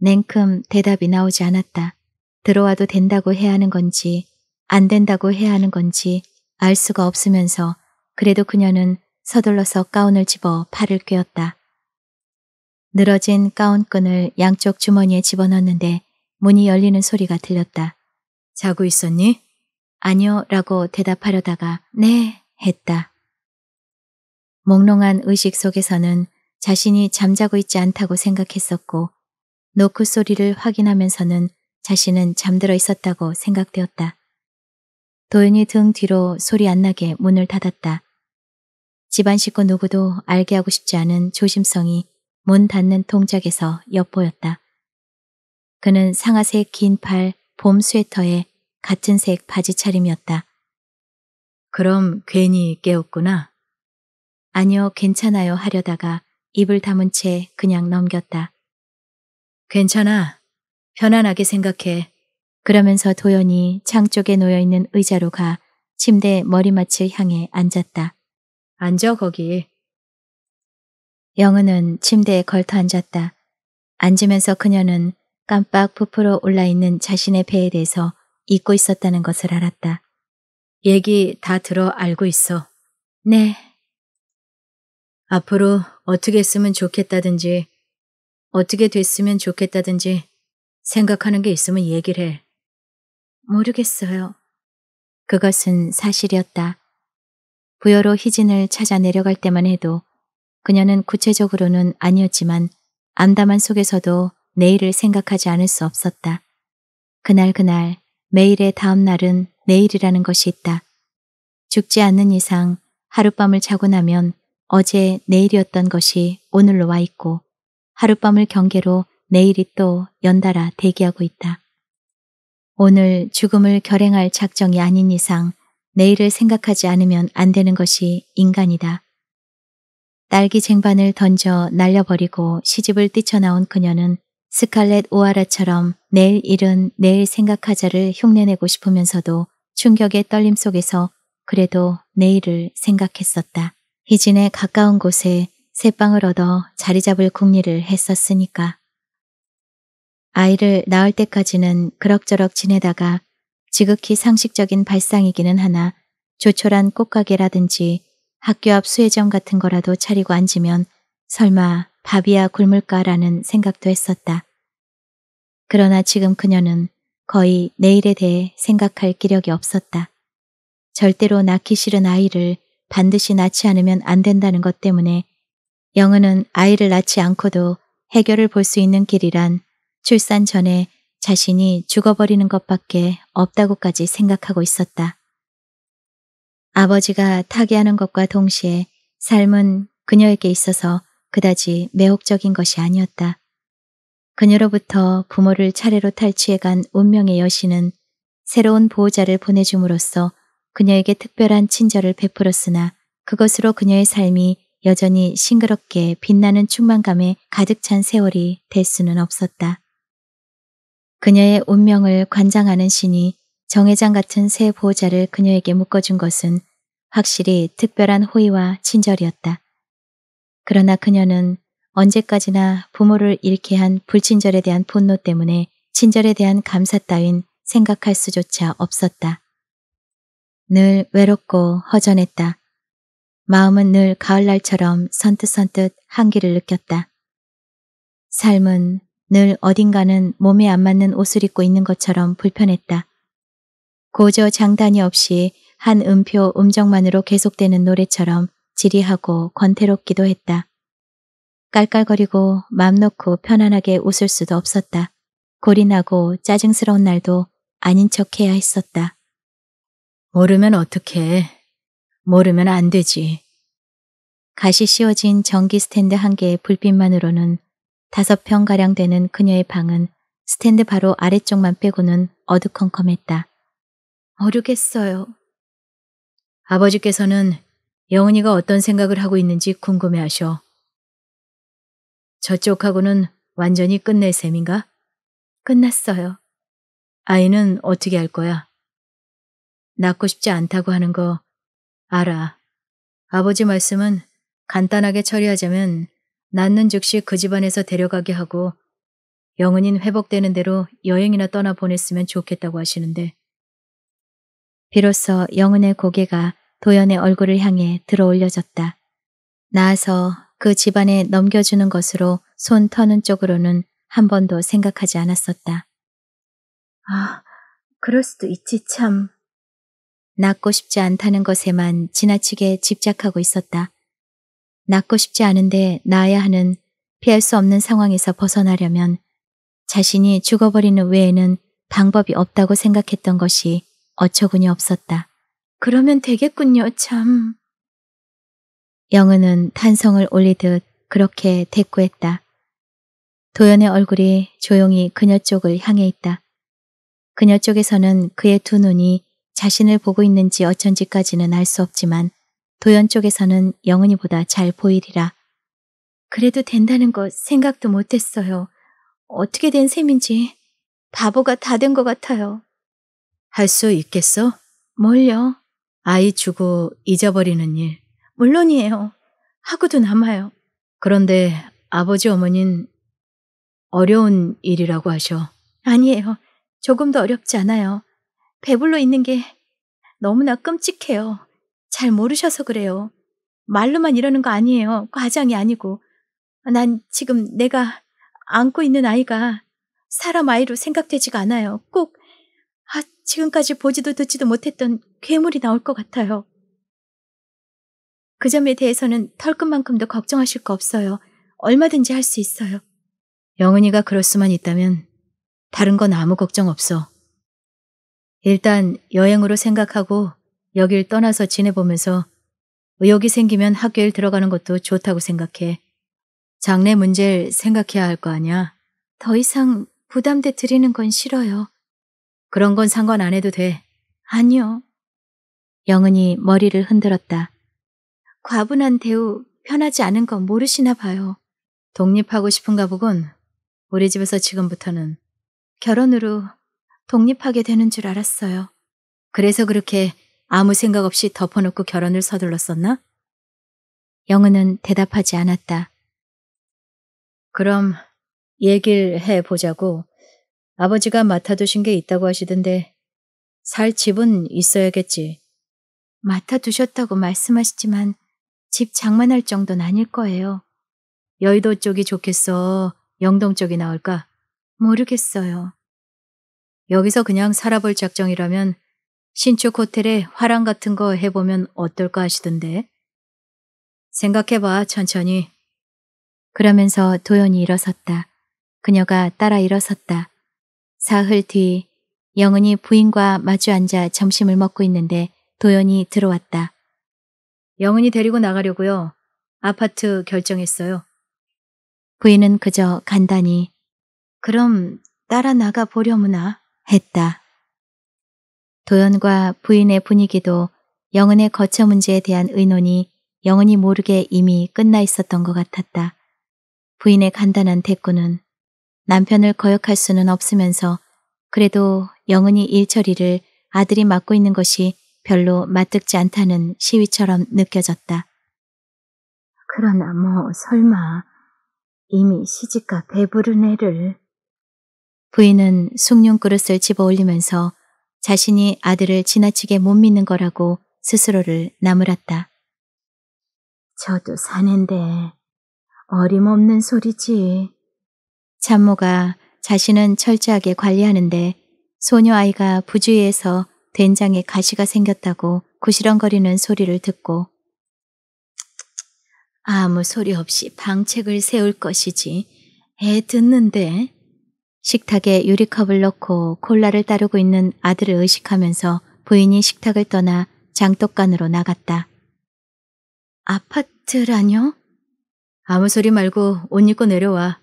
냉큼 대답이 나오지 않았다. 들어와도 된다고 해야 하는 건지 안 된다고 해야 하는 건지 알 수가 없으면서 그래도 그녀는 서둘러서 가운을 집어 팔을 꿰었다. 늘어진 가운끈을 양쪽 주머니에 집어넣는데 문이 열리는 소리가 들렸다. 자고 있었니? 아니요 라고 대답하려다가 네 했다. 몽롱한 의식 속에서는 자신이 잠자고 있지 않다고 생각했었고 노크 소리를 확인하면서는 자신은 잠들어 있었다고 생각되었다. 도연이 등 뒤로 소리 안 나게 문을 닫았다. 집안 식구 누구도 알게 하고 싶지 않은 조심성이 문 닫는 동작에서 엿보였다. 그는 상아색 긴 팔, 봄 스웨터에 같은 색 바지 차림이었다. 그럼 괜히 깨웠구나. 아니요, 괜찮아요 하려다가 입을 다문 채 그냥 넘겼다. 괜찮아. 편안하게 생각해. 그러면서 도연이 창 쪽에 놓여있는 의자로 가 침대 머리맡을 향해 앉았다. 앉아 거기. 영은은 침대에 걸터 앉았다. 앉으면서 그녀는 깜빡 부풀어 올라있는 자신의 배에 대해서 잊고 있었다는 것을 알았다. 얘기 다 들어 알고 있어. 네. 앞으로 어떻게 했으면 좋겠다든지 어떻게 됐으면 좋겠다든지 생각하는 게 있으면 얘기를 해. 모르겠어요. 그것은 사실이었다. 부여로 희진을 찾아 내려갈 때만 해도 그녀는 구체적으로는 아니었지만 암담한 속에서도 내일을 생각하지 않을 수 없었다. 그날 그날 매일의 다음 날은 내일이라는 것이 있다. 죽지 않는 이상 하룻밤을 자고 나면 어제 내일이었던 것이 오늘로 와 있고 하룻밤을 경계로 내일이 또 연달아 대기하고 있다. 오늘 죽음을 결행할 작정이 아닌 이상 내일을 생각하지 않으면 안 되는 것이 인간이다. 딸기 쟁반을 던져 날려버리고 시집을 뛰쳐나온 그녀는 스칼렛 오하라처럼 내일 일은 내일 생각하자를 흉내내고 싶으면서도 충격의 떨림 속에서 그래도 내일을 생각했었다. 희진의 가까운 곳에 새빵을 얻어 자리 잡을 궁리를 했었으니까. 아이를 낳을 때까지는 그럭저럭 지내다가 지극히 상식적인 발상이기는 하나 조촐한 꽃가게라든지 학교 앞 수혜점 같은 거라도 차리고 앉으면 설마 밥이야 굶을까라는 생각도 했었다. 그러나 지금 그녀는 거의 내일에 대해 생각할 기력이 없었다. 절대로 낳기 싫은 아이를 반드시 낳지 않으면 안 된다는 것 때문에 영은은 아이를 낳지 않고도 해결을 볼 수 있는 길이란 출산 전에 자신이 죽어버리는 것밖에 없다고까지 생각하고 있었다. 아버지가 타계하는 것과 동시에 삶은 그녀에게 있어서 그다지 매혹적인 것이 아니었다. 그녀로부터 부모를 차례로 탈취해간 운명의 여신은 새로운 보호자를 보내줌으로써 그녀에게 특별한 친절을 베풀었으나 그것으로 그녀의 삶이 여전히 싱그럽게 빛나는 충만감에 가득 찬 세월이 될 수는 없었다. 그녀의 운명을 관장하는 신이 정회장 같은 새 보호자를 그녀에게 묶어준 것은 확실히 특별한 호의와 친절이었다. 그러나 그녀는 언제까지나 부모를 잃게 한 불친절에 대한 분노 때문에 친절에 대한 감사 따윈 생각할 수조차 없었다. 늘 외롭고 허전했다. 마음은 늘 가을날처럼 선뜻선뜻 한기를 느꼈다. 삶은 늘 어딘가는 몸에 안 맞는 옷을 입고 있는 것처럼 불편했다. 고저 장단이 없이 한 음표 음정만으로 계속되는 노래처럼 지리하고 권태롭기도 했다. 깔깔거리고 맘 놓고 편안하게 웃을 수도 없었다. 고린하고 짜증스러운 날도 아닌 척해야 했었다. 모르면 어떡해. 모르면 안 되지. 가시 씌워진 전기 스탠드 한 개의 불빛만으로는 다섯 평가량 되는 그녀의 방은 스탠드 바로 아래쪽만 빼고는 어두컴컴했다. 어려겠어요. 아버지께서는 영은이가 어떤 생각을 하고 있는지 궁금해하셔. 저쪽하고는 완전히 끝낼 셈인가? 끝났어요. 아이는 어떻게 할 거야? 낳고 싶지 않다고 하는 거 알아. 아버지 말씀은 간단하게 처리하자면 낳는 즉시 그 집안에서 데려가게 하고 영은인 회복되는 대로 여행이나 떠나 보냈으면 좋겠다고 하시는데 비로소 영은의 고개가 도연의 얼굴을 향해 들어올려졌다. 나아서 그 집안에 넘겨주는 것으로 손 터는 쪽으로는 한 번도 생각하지 않았었다. 아, 그럴 수도 있지 참. 낳고 싶지 않다는 것에만 지나치게 집착하고 있었다. 낳고 싶지 않은데 낳아야 하는 피할 수 없는 상황에서 벗어나려면 자신이 죽어버리는 외에는 방법이 없다고 생각했던 것이 어처구니 없었다. 그러면 되겠군요, 참. 영은은 탄성을 올리듯 그렇게 대꾸했다. 도연의 얼굴이 조용히 그녀 쪽을 향해 있다. 그녀 쪽에서는 그의 두 눈이 자신을 보고 있는지 어쩐지까지는 알 수 없지만 도연 쪽에서는 영은이보다 잘 보이리라. 그래도 된다는 것 생각도 못했어요. 어떻게 된 셈인지 바보가 다 된 것 같아요. 할수 있겠어? 뭘요? 아이 주고 잊어버리는 일. 물론이에요. 하고도 남아요. 그런데 아버지 어머니는 어려운 일이라고 하셔. 아니에요. 조금도 어렵지 않아요. 배불러 있는 게 너무나 끔찍해요. 잘 모르셔서 그래요. 말로만 이러는 거 아니에요. 과장이 아니고. 난 지금 내가 안고 있는 아이가 사람 아이로 생각되지가 않아요. 꼭 아, 지금까지 보지도 듣지도 못했던 괴물이 나올 것 같아요. 그 점에 대해서는 털끝만큼도 걱정하실 거 없어요. 얼마든지 할 수 있어요. 영은이가 그럴 수만 있다면 다른 건 아무 걱정 없어. 일단 여행으로 생각하고 여길 떠나서 지내보면서 의욕이 생기면 학교에 들어가는 것도 좋다고 생각해. 장래 문제를 생각해야 할 거 아니야. 더 이상 부담돼 드리는 건 싫어요. 그런 건 상관 안 해도 돼. 아니요. 영은이 머리를 흔들었다. 과분한 대우 편하지 않은 건 모르시나 봐요. 독립하고 싶은가 보군. 우리 집에서 지금부터는 결혼으로 독립하게 되는 줄 알았어요. 그래서 그렇게 아무 생각 없이 덮어놓고 결혼을 서둘렀었나? 영은은 대답하지 않았다. 그럼 얘기를 해보자고 아버지가 맡아두신 게 있다고 하시던데 살 집은 있어야겠지. 맡아두셨다고 말씀하시지만 집 장만할 정도는 아닐 거예요. 여의도 쪽이 좋겠어? 영동 쪽이 나올까? 모르겠어요. 여기서 그냥 살아볼 작정이라면 신축 호텔에 화랑 같은 거 해보면 어떨까 하시던데. 생각해봐, 천천히. 그러면서 도연이 일어섰다. 그녀가 따라 일어섰다. 사흘 뒤 영은이 부인과 마주 앉아 점심을 먹고 있는데 도연이 들어왔다. 영은이 데리고 나가려고요. 아파트 결정했어요. 부인은 그저 간단히 그럼 따라 나가 보려무나 했다. 도연과 부인의 분위기도 영은의 거처 문제에 대한 의논이 영은이 모르게 이미 끝나 있었던 것 같았다. 부인의 간단한 대꾸는 남편을 거역할 수는 없으면서 그래도 영은이 일처리를 아들이 맡고 있는 것이 별로 마뜩지 않다는 시위처럼 느껴졌다. 그러나 뭐 설마 이미 시집가 배부른 애를 부인은 숭늉 그릇을 집어 올리면서 자신이 아들을 지나치게 못 믿는 거라고 스스로를 나무랐다. 저도 사는데 어림없는 소리지. 참모가 자신은 철저하게 관리하는데 소녀 아이가 부주의해서 된장에 가시가 생겼다고 구시렁거리는 소리를 듣고 아무 소리 없이 방책을 세울 것이지 애 듣는데 식탁에 유리컵을 넣고 콜라를 따르고 있는 아들을 의식하면서 부인이 식탁을 떠나 장독간으로 나갔다. 아파트라뇨? 아무 소리 말고 옷 입고 내려와.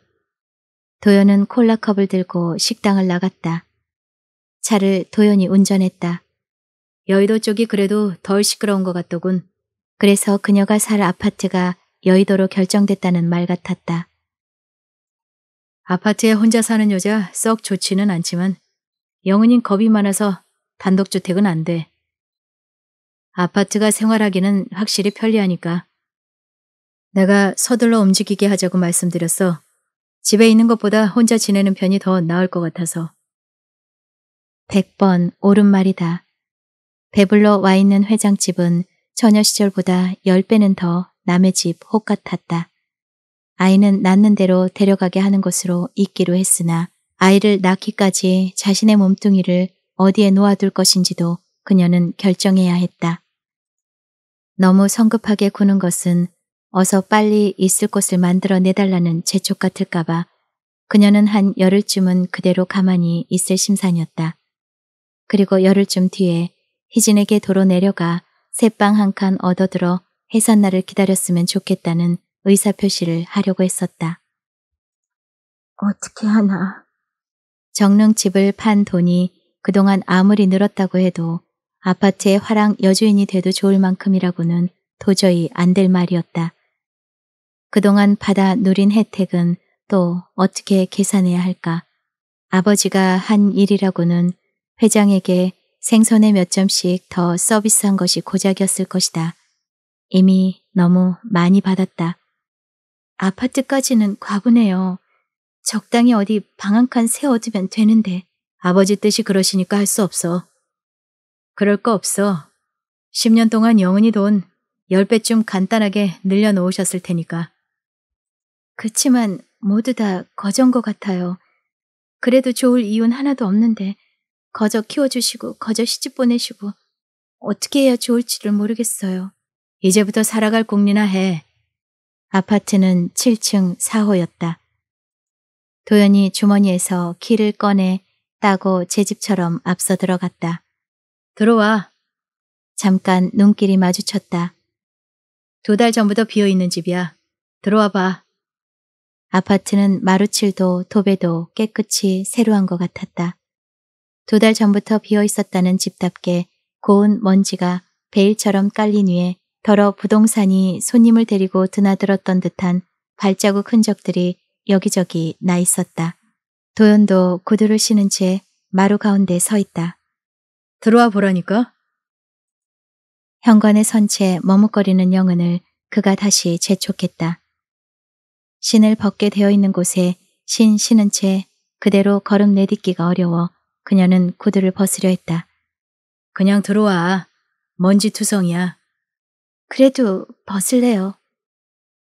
도연은 콜라컵을 들고 식당을 나갔다. 차를 도연이 운전했다. 여의도 쪽이 그래도 덜 시끄러운 것 같더군. 그래서 그녀가 살 아파트가 여의도로 결정됐다는 말 같았다. 아파트에 혼자 사는 여자 썩 좋지는 않지만 영은인 겁이 많아서 단독주택은 안 돼. 아파트가 생활하기는 확실히 편리하니까. 내가 서둘러 움직이게 하자고 말씀드렸어. 집에 있는 것보다 혼자 지내는 편이 더 나을 것 같아서. 100번 옳은 말이다. 배불러 와 있는 회장집은 처녀 시절보다 10배는 더 남의 집 혹 같았다. 아이는 낳는 대로 데려가게 하는 것으로 있기로 했으나 아이를 낳기까지 자신의 몸뚱이를 어디에 놓아둘 것인지도 그녀는 결정해야 했다. 너무 성급하게 구는 것은 어서 빨리 있을 곳을 만들어 내달라는 재촉 같을까봐 그녀는 한 열흘쯤은 그대로 가만히 있을 심산이었다. 그리고 열흘쯤 뒤에 희진에게 도로 내려가 새빵 한 칸 얻어들어 해산날을 기다렸으면 좋겠다는 의사표시를 하려고 했었다. 어떻게 하나. 정릉집을 판 돈이 그동안 아무리 늘었다고 해도 아파트의 화랑 여주인이 돼도 좋을 만큼이라고는 도저히 안 될 말이었다. 그동안 받아 누린 혜택은 또 어떻게 계산해야 할까? 아버지가 한 일이라고는 회장에게 생선에 몇 점씩 더 서비스한 것이 고작이었을 것이다. 이미 너무 많이 받았다. 아파트까지는 과분해요. 적당히 어디 방 한 칸 세워두면 되는데. 아버지 뜻이 그러시니까 할 수 없어. 그럴 거 없어. 10년 동안 영은이 돈 10배쯤 간단하게 늘려놓으셨을 테니까. 그치만 모두 다 거저인 것 같아요. 그래도 좋을 이유는 하나도 없는데 거저 키워주시고 거저 시집 보내시고 어떻게 해야 좋을지를 모르겠어요. 이제부터 살아갈 공리나 해. 아파트는 7층 4호였다. 도연이 주머니에서 키를 꺼내 따고 제 집처럼 앞서 들어갔다. 들어와. 잠깐 눈길이 마주쳤다. 두 달 전부터 비어있는 집이야. 들어와 봐. 아파트는 마루칠도 도배도 깨끗이 새로한 것 같았다. 두 달 전부터 비어 있었다는 집답게 고운 먼지가 베일처럼 깔린 위에 더러 부동산이 손님을 데리고 드나들었던 듯한 발자국 흔적들이 여기저기 나 있었다. 도연도 구두를 신은 채 마루 가운데 서 있다. 들어와 보라니까? 현관에 선 채 머뭇거리는 영은을 그가 다시 재촉했다. 신을 벗게 되어 있는 곳에 신 신은 채 그대로 걸음 내딛기가 어려워 그녀는 구두를 벗으려 했다. 그냥 들어와. 먼지 투성이야. 그래도 벗을래요.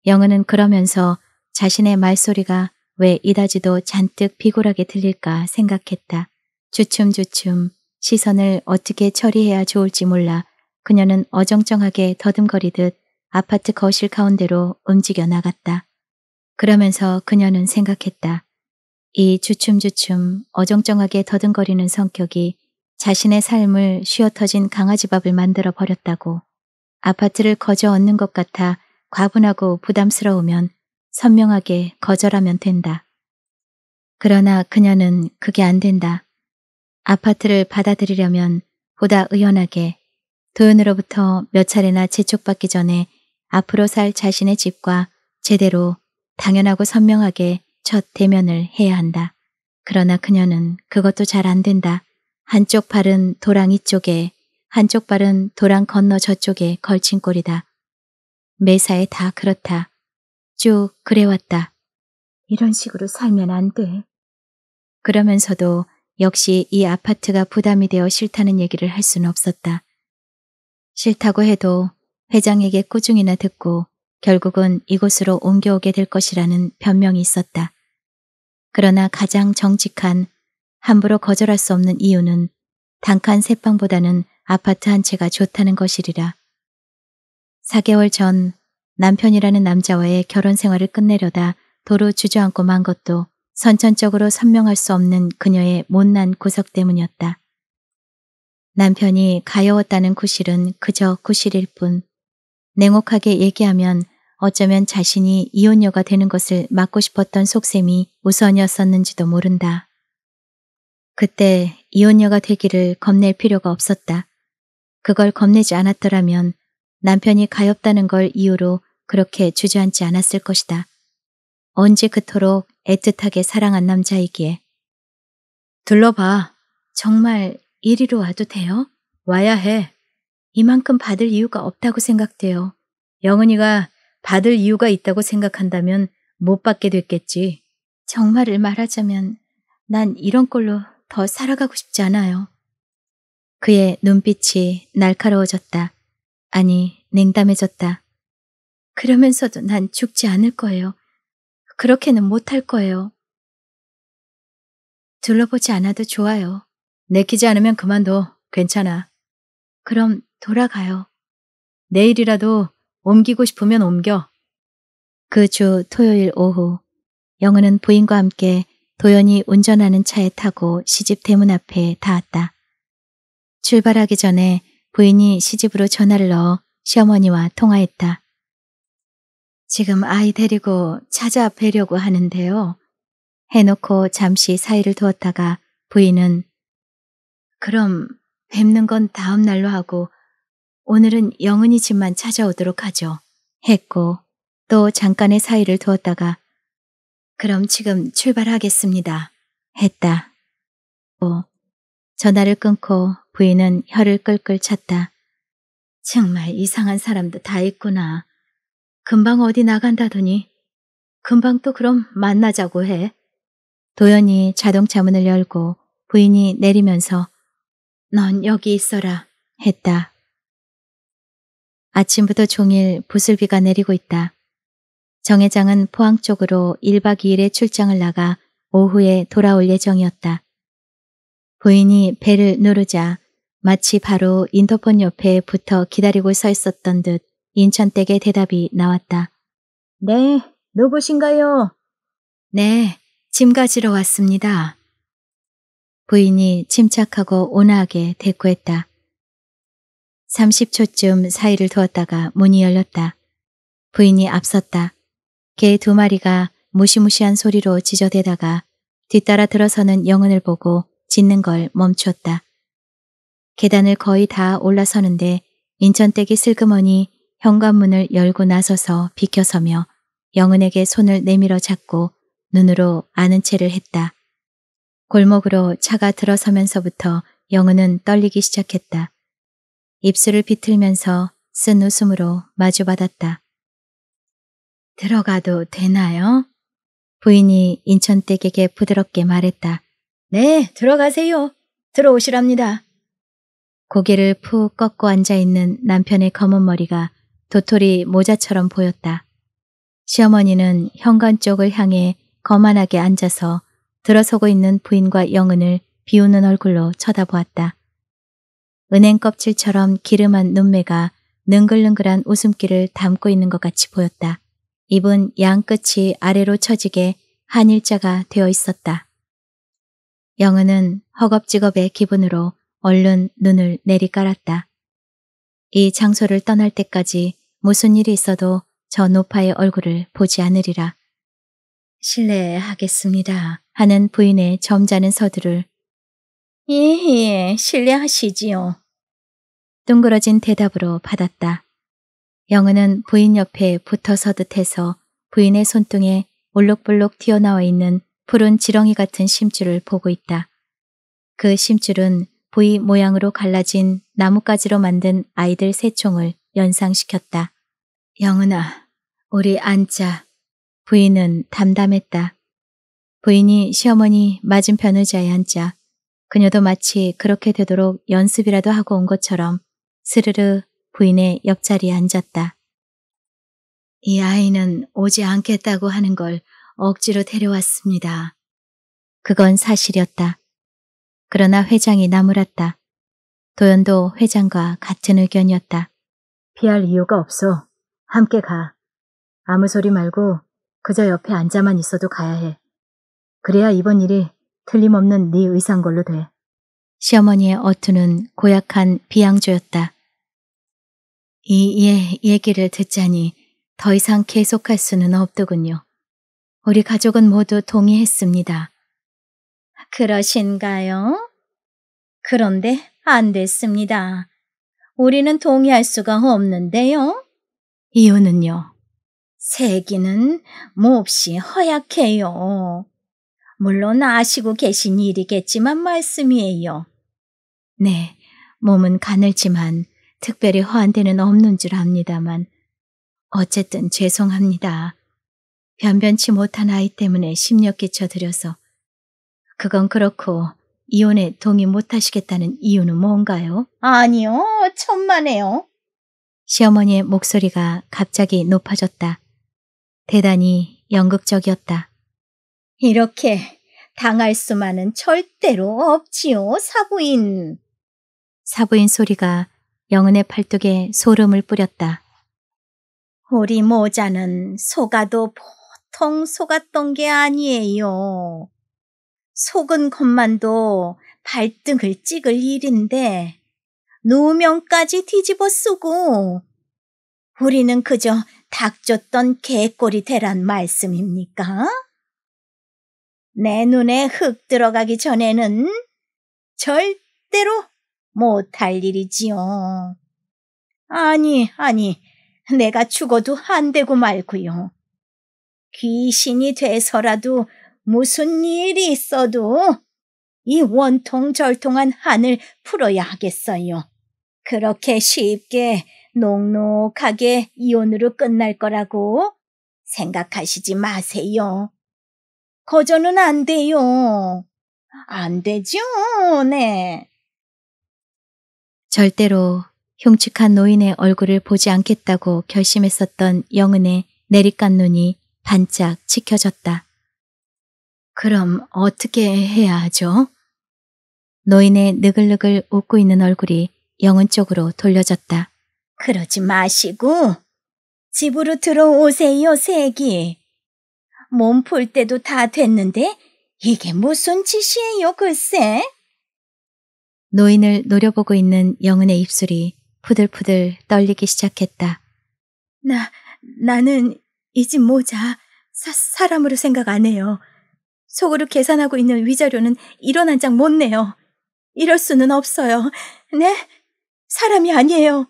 영은은 그러면서 자신의 말소리가 왜 이다지도 잔뜩 비굴하게 들릴까 생각했다. 주춤주춤 시선을 어떻게 처리해야 좋을지 몰라 그녀는 어정쩡하게 더듬거리듯 아파트 거실 가운데로 움직여 나갔다. 그러면서 그녀는 생각했다. 이 주춤주춤 어정쩡하게 더듬거리는 성격이 자신의 삶을 쉬어터진 강아지밥을 만들어 버렸다고 아파트를 거저 얻는 것 같아 과분하고 부담스러우면 선명하게 거절하면 된다. 그러나 그녀는 그게 안 된다. 아파트를 받아들이려면 보다 의연하게 도연으로부터 몇 차례나 재촉받기 전에 앞으로 살 자신의 집과 제대로 당연하고 선명하게 첫 대면을 해야 한다. 그러나 그녀는 그것도 잘 안 된다. 한쪽 발은 도랑 이쪽에, 한쪽 발은 도랑 건너 저쪽에 걸친 꼴이다. 매사에 다 그렇다. 쭉 그래왔다. 이런 식으로 살면 안 돼. 그러면서도 역시 이 아파트가 부담이 되어 싫다는 얘기를 할 수는 없었다. 싫다고 해도 회장에게 꾸중이나 듣고 결국은 이곳으로 옮겨오게 될 것이라는 변명이 있었다. 그러나 가장 정직한 함부로 거절할 수 없는 이유는 단칸 세 방보다는 아파트 한 채가 좋다는 것이리라. 4개월 전 남편이라는 남자와의 결혼 생활을 끝내려다 도로 주저앉고 만 것도 선천적으로 선명할 수 없는 그녀의 못난 구석 때문이었다. 남편이 가여웠다는 구실은 그저 구실일 뿐 냉혹하게 얘기하면 어쩌면 자신이 이혼녀가 되는 것을 막고 싶었던 속셈이 우선이었었는지도 모른다. 그때 이혼녀가 되기를 겁낼 필요가 없었다. 그걸 겁내지 않았더라면 남편이 가엾다는 걸 이유로 그렇게 주저앉지 않았을 것이다. 언제 그토록 애틋하게 사랑한 남자이기에. 둘러봐. 정말 이리로 와도 돼요? 와야 해. 이만큼 받을 이유가 없다고 생각돼요. 영은이가 받을 이유가 있다고 생각한다면 못 받게 됐겠지. 정말을 말하자면 난 이런 꼴로 더 살아가고 싶지 않아요. 그의 눈빛이 날카로워졌다. 아니, 냉담해졌다. 그러면서도 난 죽지 않을 거예요. 그렇게는 못할 거예요. 둘러보지 않아도 좋아요. 내키지 않으면 그만둬. 괜찮아. 그럼 돌아가요. 내일이라도 옮기고 싶으면 옮겨. 그 주 토요일 오후 영은은 부인과 함께 도연이 운전하는 차에 타고 시집 대문 앞에 닿았다. 출발하기 전에 부인이 시집으로 전화를 넣어 시어머니와 통화했다. 지금 아이 데리고 찾아 뵈려고 하는데요. 해놓고 잠시 사이를 두었다가 부인은 그럼 뵙는 건 다음 날로 하고 오늘은 영은이 집만 찾아오도록 하죠. 했고 또 잠깐의 사이를 두었다가 그럼 지금 출발하겠습니다. 했다. 오, 전화를 끊고 부인은 혀를 끌끌 찼다. 정말 이상한 사람도 다 있구나. 금방 어디 나간다더니 금방 또 그럼 만나자고 해. 도연이 자동차 문을 열고 부인이 내리면서 넌 여기 있어라 했다. 아침부터 종일 부슬비가 내리고 있다. 정 회장은 포항 쪽으로 1박 2일에 출장을 나가 오후에 돌아올 예정이었다. 부인이 배를 누르자 마치 바로 인터폰 옆에 붙어 기다리고 서 있었던 듯 인천댁의 대답이 나왔다. 네, 누구신가요? 네, 짐 가지러 왔습니다. 부인이 침착하고 온화하게 대꾸했다. 30초쯤 사이를 두었다가 문이 열렸다. 부인이 앞섰다. 개 두 마리가 무시무시한 소리로 지저대다가 뒤따라 들어서는 영은을 보고 짖는 걸 멈추었다. 계단을 거의 다 올라서는데 인천댁이 슬그머니 현관문을 열고 나서서 비켜서며 영은에게 손을 내밀어 잡고 눈으로 아는 채를 했다. 골목으로 차가 들어서면서부터 영은은 떨리기 시작했다. 입술을 비틀면서 쓴 웃음으로 마주받았다. 들어가도 되나요? 부인이 인천댁에게 부드럽게 말했다. 네, 들어가세요. 들어오시랍니다. 고개를 푹 꺾고 앉아있는 남편의 검은 머리가 도토리 모자처럼 보였다. 시어머니는 현관 쪽을 향해 거만하게 앉아서 들어서고 있는 부인과 영은을 비우는 얼굴로 쳐다보았다. 은행 껍질처럼 기름한 눈매가 능글능글한 웃음기를 담고 있는 것 같이 보였다. 입은 양끝이 아래로 처지게 한 일자가 되어 있었다. 영은은 허겁지겁의 기분으로 얼른 눈을 내리깔았다. 이 장소를 떠날 때까지 무슨 일이 있어도 저 노파의 얼굴을 보지 않으리라. 실례하겠습니다. 하는 부인의 점잖은 서두를 예예 예, 실례하시지요. 둥그러진 대답으로 받았다. 영은은 부인 옆에 붙어 서듯 해서 부인의 손등에 올록볼록 튀어나와 있는 푸른 지렁이 같은 심줄을 보고 있다. 그 심줄은 부위 모양으로 갈라진 나뭇가지로 만든 아이들 새총을 연상시켰다. 영은아, 우리 앉자. 부인은 담담했다. 부인이 시어머니 맞은편 의자에 앉자 그녀도 마치 그렇게 되도록 연습이라도 하고 온 것처럼 스르르 부인의 옆자리에 앉았다. 이 아이는 오지 않겠다고 하는 걸 억지로 데려왔습니다. 그건 사실이었다. 그러나 회장이 나무랐다. 도연도 회장과 같은 의견이었다. 피할 이유가 없어. 함께 가. 아무 소리 말고 그저 옆에 앉아만 있어도 가야 해. 그래야 이번 일이 틀림없는 네 의상 걸로 돼. 시어머니의 어투는 고약한 비양조였다. 이 예, 얘기를 듣자니 더 이상 계속할 수는 없더군요. 우리 가족은 모두 동의했습니다. 그러신가요? 그런데 안 됐습니다. 우리는 동의할 수가 없는데요. 이유는요? 세기는 몹시 허약해요. 물론 아시고 계신 일이겠지만 말씀이에요. 네, 몸은 가늘지만 특별히 허한 데는 없는 줄 압니다만 어쨌든 죄송합니다. 변변치 못한 아이 때문에 심력 끼쳐드려서 그건 그렇고 이혼에 동의 못하시겠다는 이유는 뭔가요? 아니요, 천만에요. 시어머니의 목소리가 갑자기 높아졌다. 대단히 연극적이었다. 이렇게 당할 수만은 절대로 없지요, 사부인. 사부인 소리가 영은의 팔뚝에 소름을 뿌렸다. 우리 모자는 속아도 보통 속았던 게 아니에요. 속은 것만도 발등을 찍을 일인데 누명까지 뒤집어 쓰고 우리는 그저 닥쳤던 개꼴이 되란 말씀입니까? 내 눈에 흙 들어가기 전에는 절대로 못할 일이지요. 아니, 아니, 내가 죽어도 안 되고 말고요. 귀신이 돼서라도 무슨 일이 있어도 이 원통절통한 한을 풀어야 하겠어요. 그렇게 쉽게 녹록하게 이혼으로 끝날 거라고 생각하시지 마세요. 거저는 안 돼요. 안 되죠, 네. 절대로 흉측한 노인의 얼굴을 보지 않겠다고 결심했었던 영은의 내리깐 눈이 반짝 지켜졌다. 그럼 어떻게 해야 하죠? 노인의 느글느글 웃고 있는 얼굴이 영은 쪽으로 돌려졌다. 그러지 마시고 집으로 들어오세요, 세기. 몸풀 때도 다 됐는데 이게 무슨 짓이에요, 글쎄? 노인을 노려보고 있는 영은의 입술이 푸들푸들 떨리기 시작했다. 나, 나는 이 집 모자 사, 사람으로 생각 안 해요. 속으로 계산하고 있는 위자료는 이런 한장 못 내요. 이럴 수는 없어요. 네? 사람이 아니에요.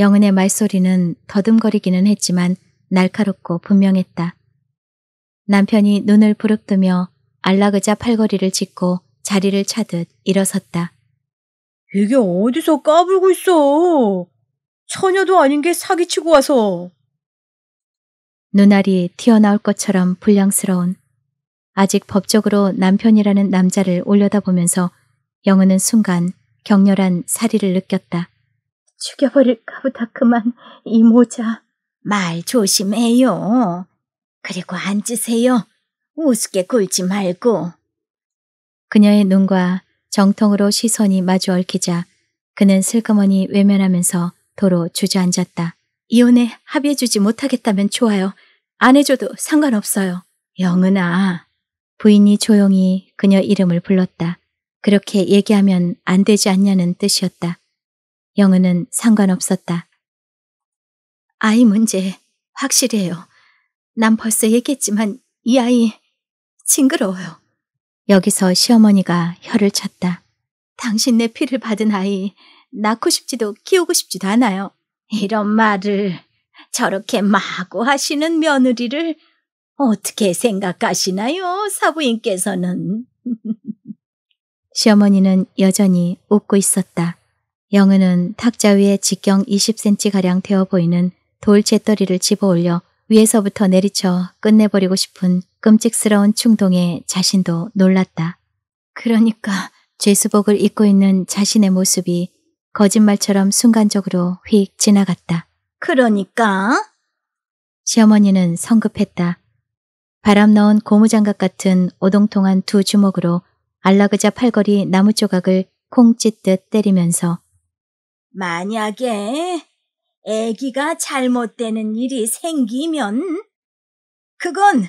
영은의 말소리는 더듬거리기는 했지만 날카롭고 분명했다. 남편이 눈을 부릅뜨며 안락의자 팔걸이를 짚고 자리를 차듯 일어섰다. 이게 어디서 까불고 있어? 처녀도 아닌 게 사기치고 와서. 눈알이 튀어나올 것처럼 불량스러운 아직 법적으로 남편이라는 남자를 올려다보면서 영은은 순간 격렬한 사리를 느꼈다. 죽여버릴까 보다 그만 이 모자. 말 조심해요. 그리고 앉으세요. 우습게 굴지 말고. 그녀의 눈과 정통으로 시선이 마주 얽히자 그는 슬그머니 외면하면서 도로 주저앉았다. 이혼에 합의해주지 못하겠다면 좋아요. 안 해줘도 상관없어요. 영은아. 부인이 조용히 그녀 이름을 불렀다. 그렇게 얘기하면 안 되지 않냐는 뜻이었다. 영은은 상관없었다. 아이 문제 확실해요. 난 벌써 얘기했지만 이 아이 징그러워요. 여기서 시어머니가 혀를 찼다. 당신 내 피를 받은 아이 낳고 싶지도 키우고 싶지도 않아요. 이런 말을 저렇게 마구 하시는 며느리를 어떻게 생각하시나요, 사부인께서는? [laughs] 시어머니는 여전히 웃고 있었다. 영은은 탁자 위에 직경 20cm가량 되어 보이는 돌채떨이를 집어올려 위에서부터 내리쳐 끝내버리고 싶은 끔찍스러운 충동에 자신도 놀랐다. 그러니까 죄수복을 입고 있는 자신의 모습이 거짓말처럼 순간적으로 휙 지나갔다. 그러니까? 시어머니는 성급했다. 바람 넣은 고무장갑 같은 오동통한 두 주먹으로 알라그자 팔걸이 나무 조각을 콩 찢듯 때리면서 만약에 애기가 잘못되는 일이 생기면 그건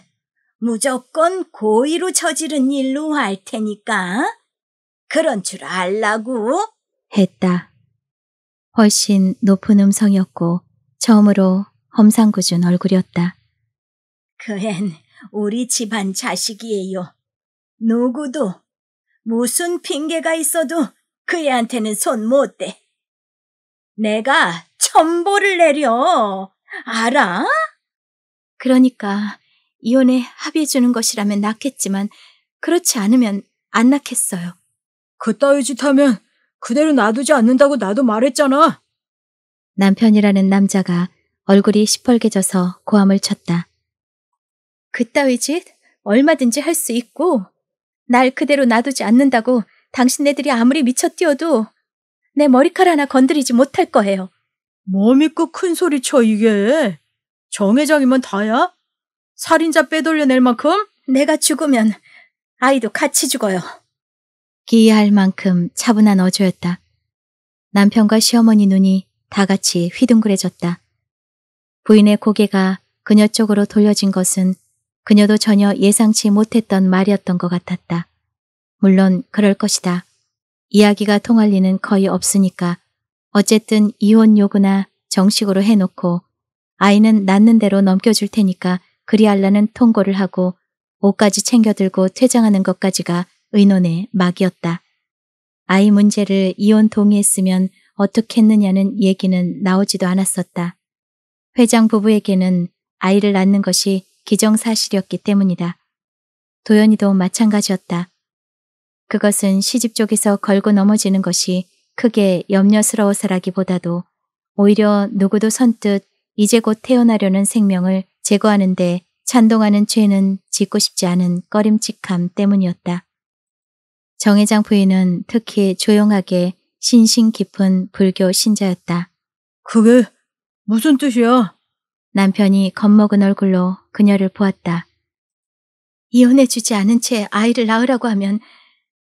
무조건 고의로 저지른 일로 할 테니까 그런 줄 알라고 했다. 훨씬 높은 음성이었고 처음으로 험상궂은 얼굴이었다. 그 앤 우리 집안 자식이에요. 누구도 무슨 핑계가 있어도 그 애한테는 손 못 대. 내가 첨보를 내려. 알아? 그러니까 이혼에 합의해주는 것이라면 낫겠지만 그렇지 않으면 안 낫겠어요. 그따위 짓 하면 그대로 놔두지 않는다고 나도 말했잖아. 남편이라는 남자가 얼굴이 시뻘개 져서 고함을 쳤다. 그따위 짓 얼마든지 할 수 있고 날 그대로 놔두지 않는다고 당신네들이 아무리 미쳐 뛰어도 내 머리칼 하나 건드리지 못할 거예요. 뭐 믿고 큰 소리 쳐 이게. 정 회장이면 다야? 살인자 빼돌려낼 만큼? 내가 죽으면 아이도 같이 죽어요. 기이할 만큼 차분한 어조였다. 남편과 시어머니 눈이 다 같이 휘둥그레졌다. 부인의 고개가 그녀 쪽으로 돌려진 것은 그녀도 전혀 예상치 못했던 말이었던 것 같았다. 물론 그럴 것이다. 이야기가 통할 리는 거의 없으니까 어쨌든 이혼 요구나 정식으로 해놓고 아이는 낳는 대로 넘겨줄 테니까 그리할라는 통고를 하고 옷까지 챙겨들고 퇴장하는 것까지가 의논의 막이었다. 아이 문제를 이혼 동의했으면 어떻게 했느냐는 얘기는 나오지도 않았었다. 회장 부부에게는 아이를 낳는 것이 기정사실이었기 때문이다. 도연이도 마찬가지였다. 그것은 시집 쪽에서 걸고 넘어지는 것이 크게 염려스러워서라기보다도 오히려 누구도 선뜻 이제 곧 태어나려는 생명을 제거하는데 찬동하는 죄는 짓고 싶지 않은 꺼림칙함 때문이었다. 정회장 부인은 특히 조용하게 신신 깊은 불교 신자였다. 그게 무슨 뜻이야? 남편이 겁먹은 얼굴로 그녀를 보았다. 이혼해주지 않은 채 아이를 낳으라고 하면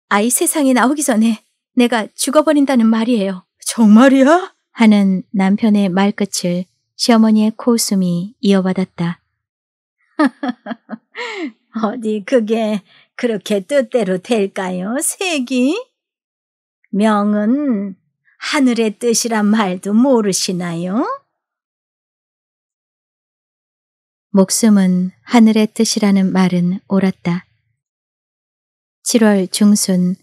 아이 세상에 나오기 전에 내가 죽어버린다는 말이에요. 정말이야? 하는 남편의 말끝을 시어머니의 코웃음이 이어받았다. [laughs] 어디 그게 그렇게 뜻대로 될까요, 색이? 명은 하늘의 뜻이란 말도 모르시나요? 목숨은 하늘의 뜻이라는 말은 옳았다. 7월 중순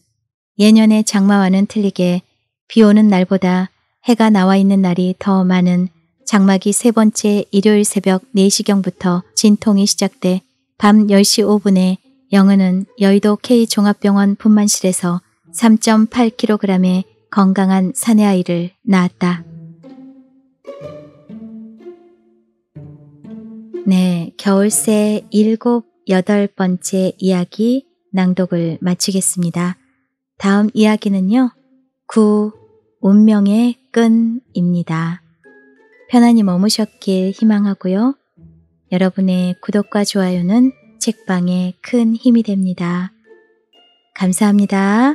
예년의 장마와는 틀리게 비 오는 날보다 해가 나와 있는 날이 더 많은 장막이세 번째 일요일 새벽 4시경부터 진통이 시작돼 밤 10시 5분에 영은은 여의도 K종합병원 분만실에서 3.8kg의 건강한 사내아이를 낳았다. 네, 겨울새 일곱, 여덟 번째 이야기 낭독을 마치겠습니다. 다음 이야기는요, 구, 운명의 끈입니다. 편안히 머무셨길 희망하고요. 여러분의 구독과 좋아요는 책방에 큰 힘이 됩니다. 감사합니다.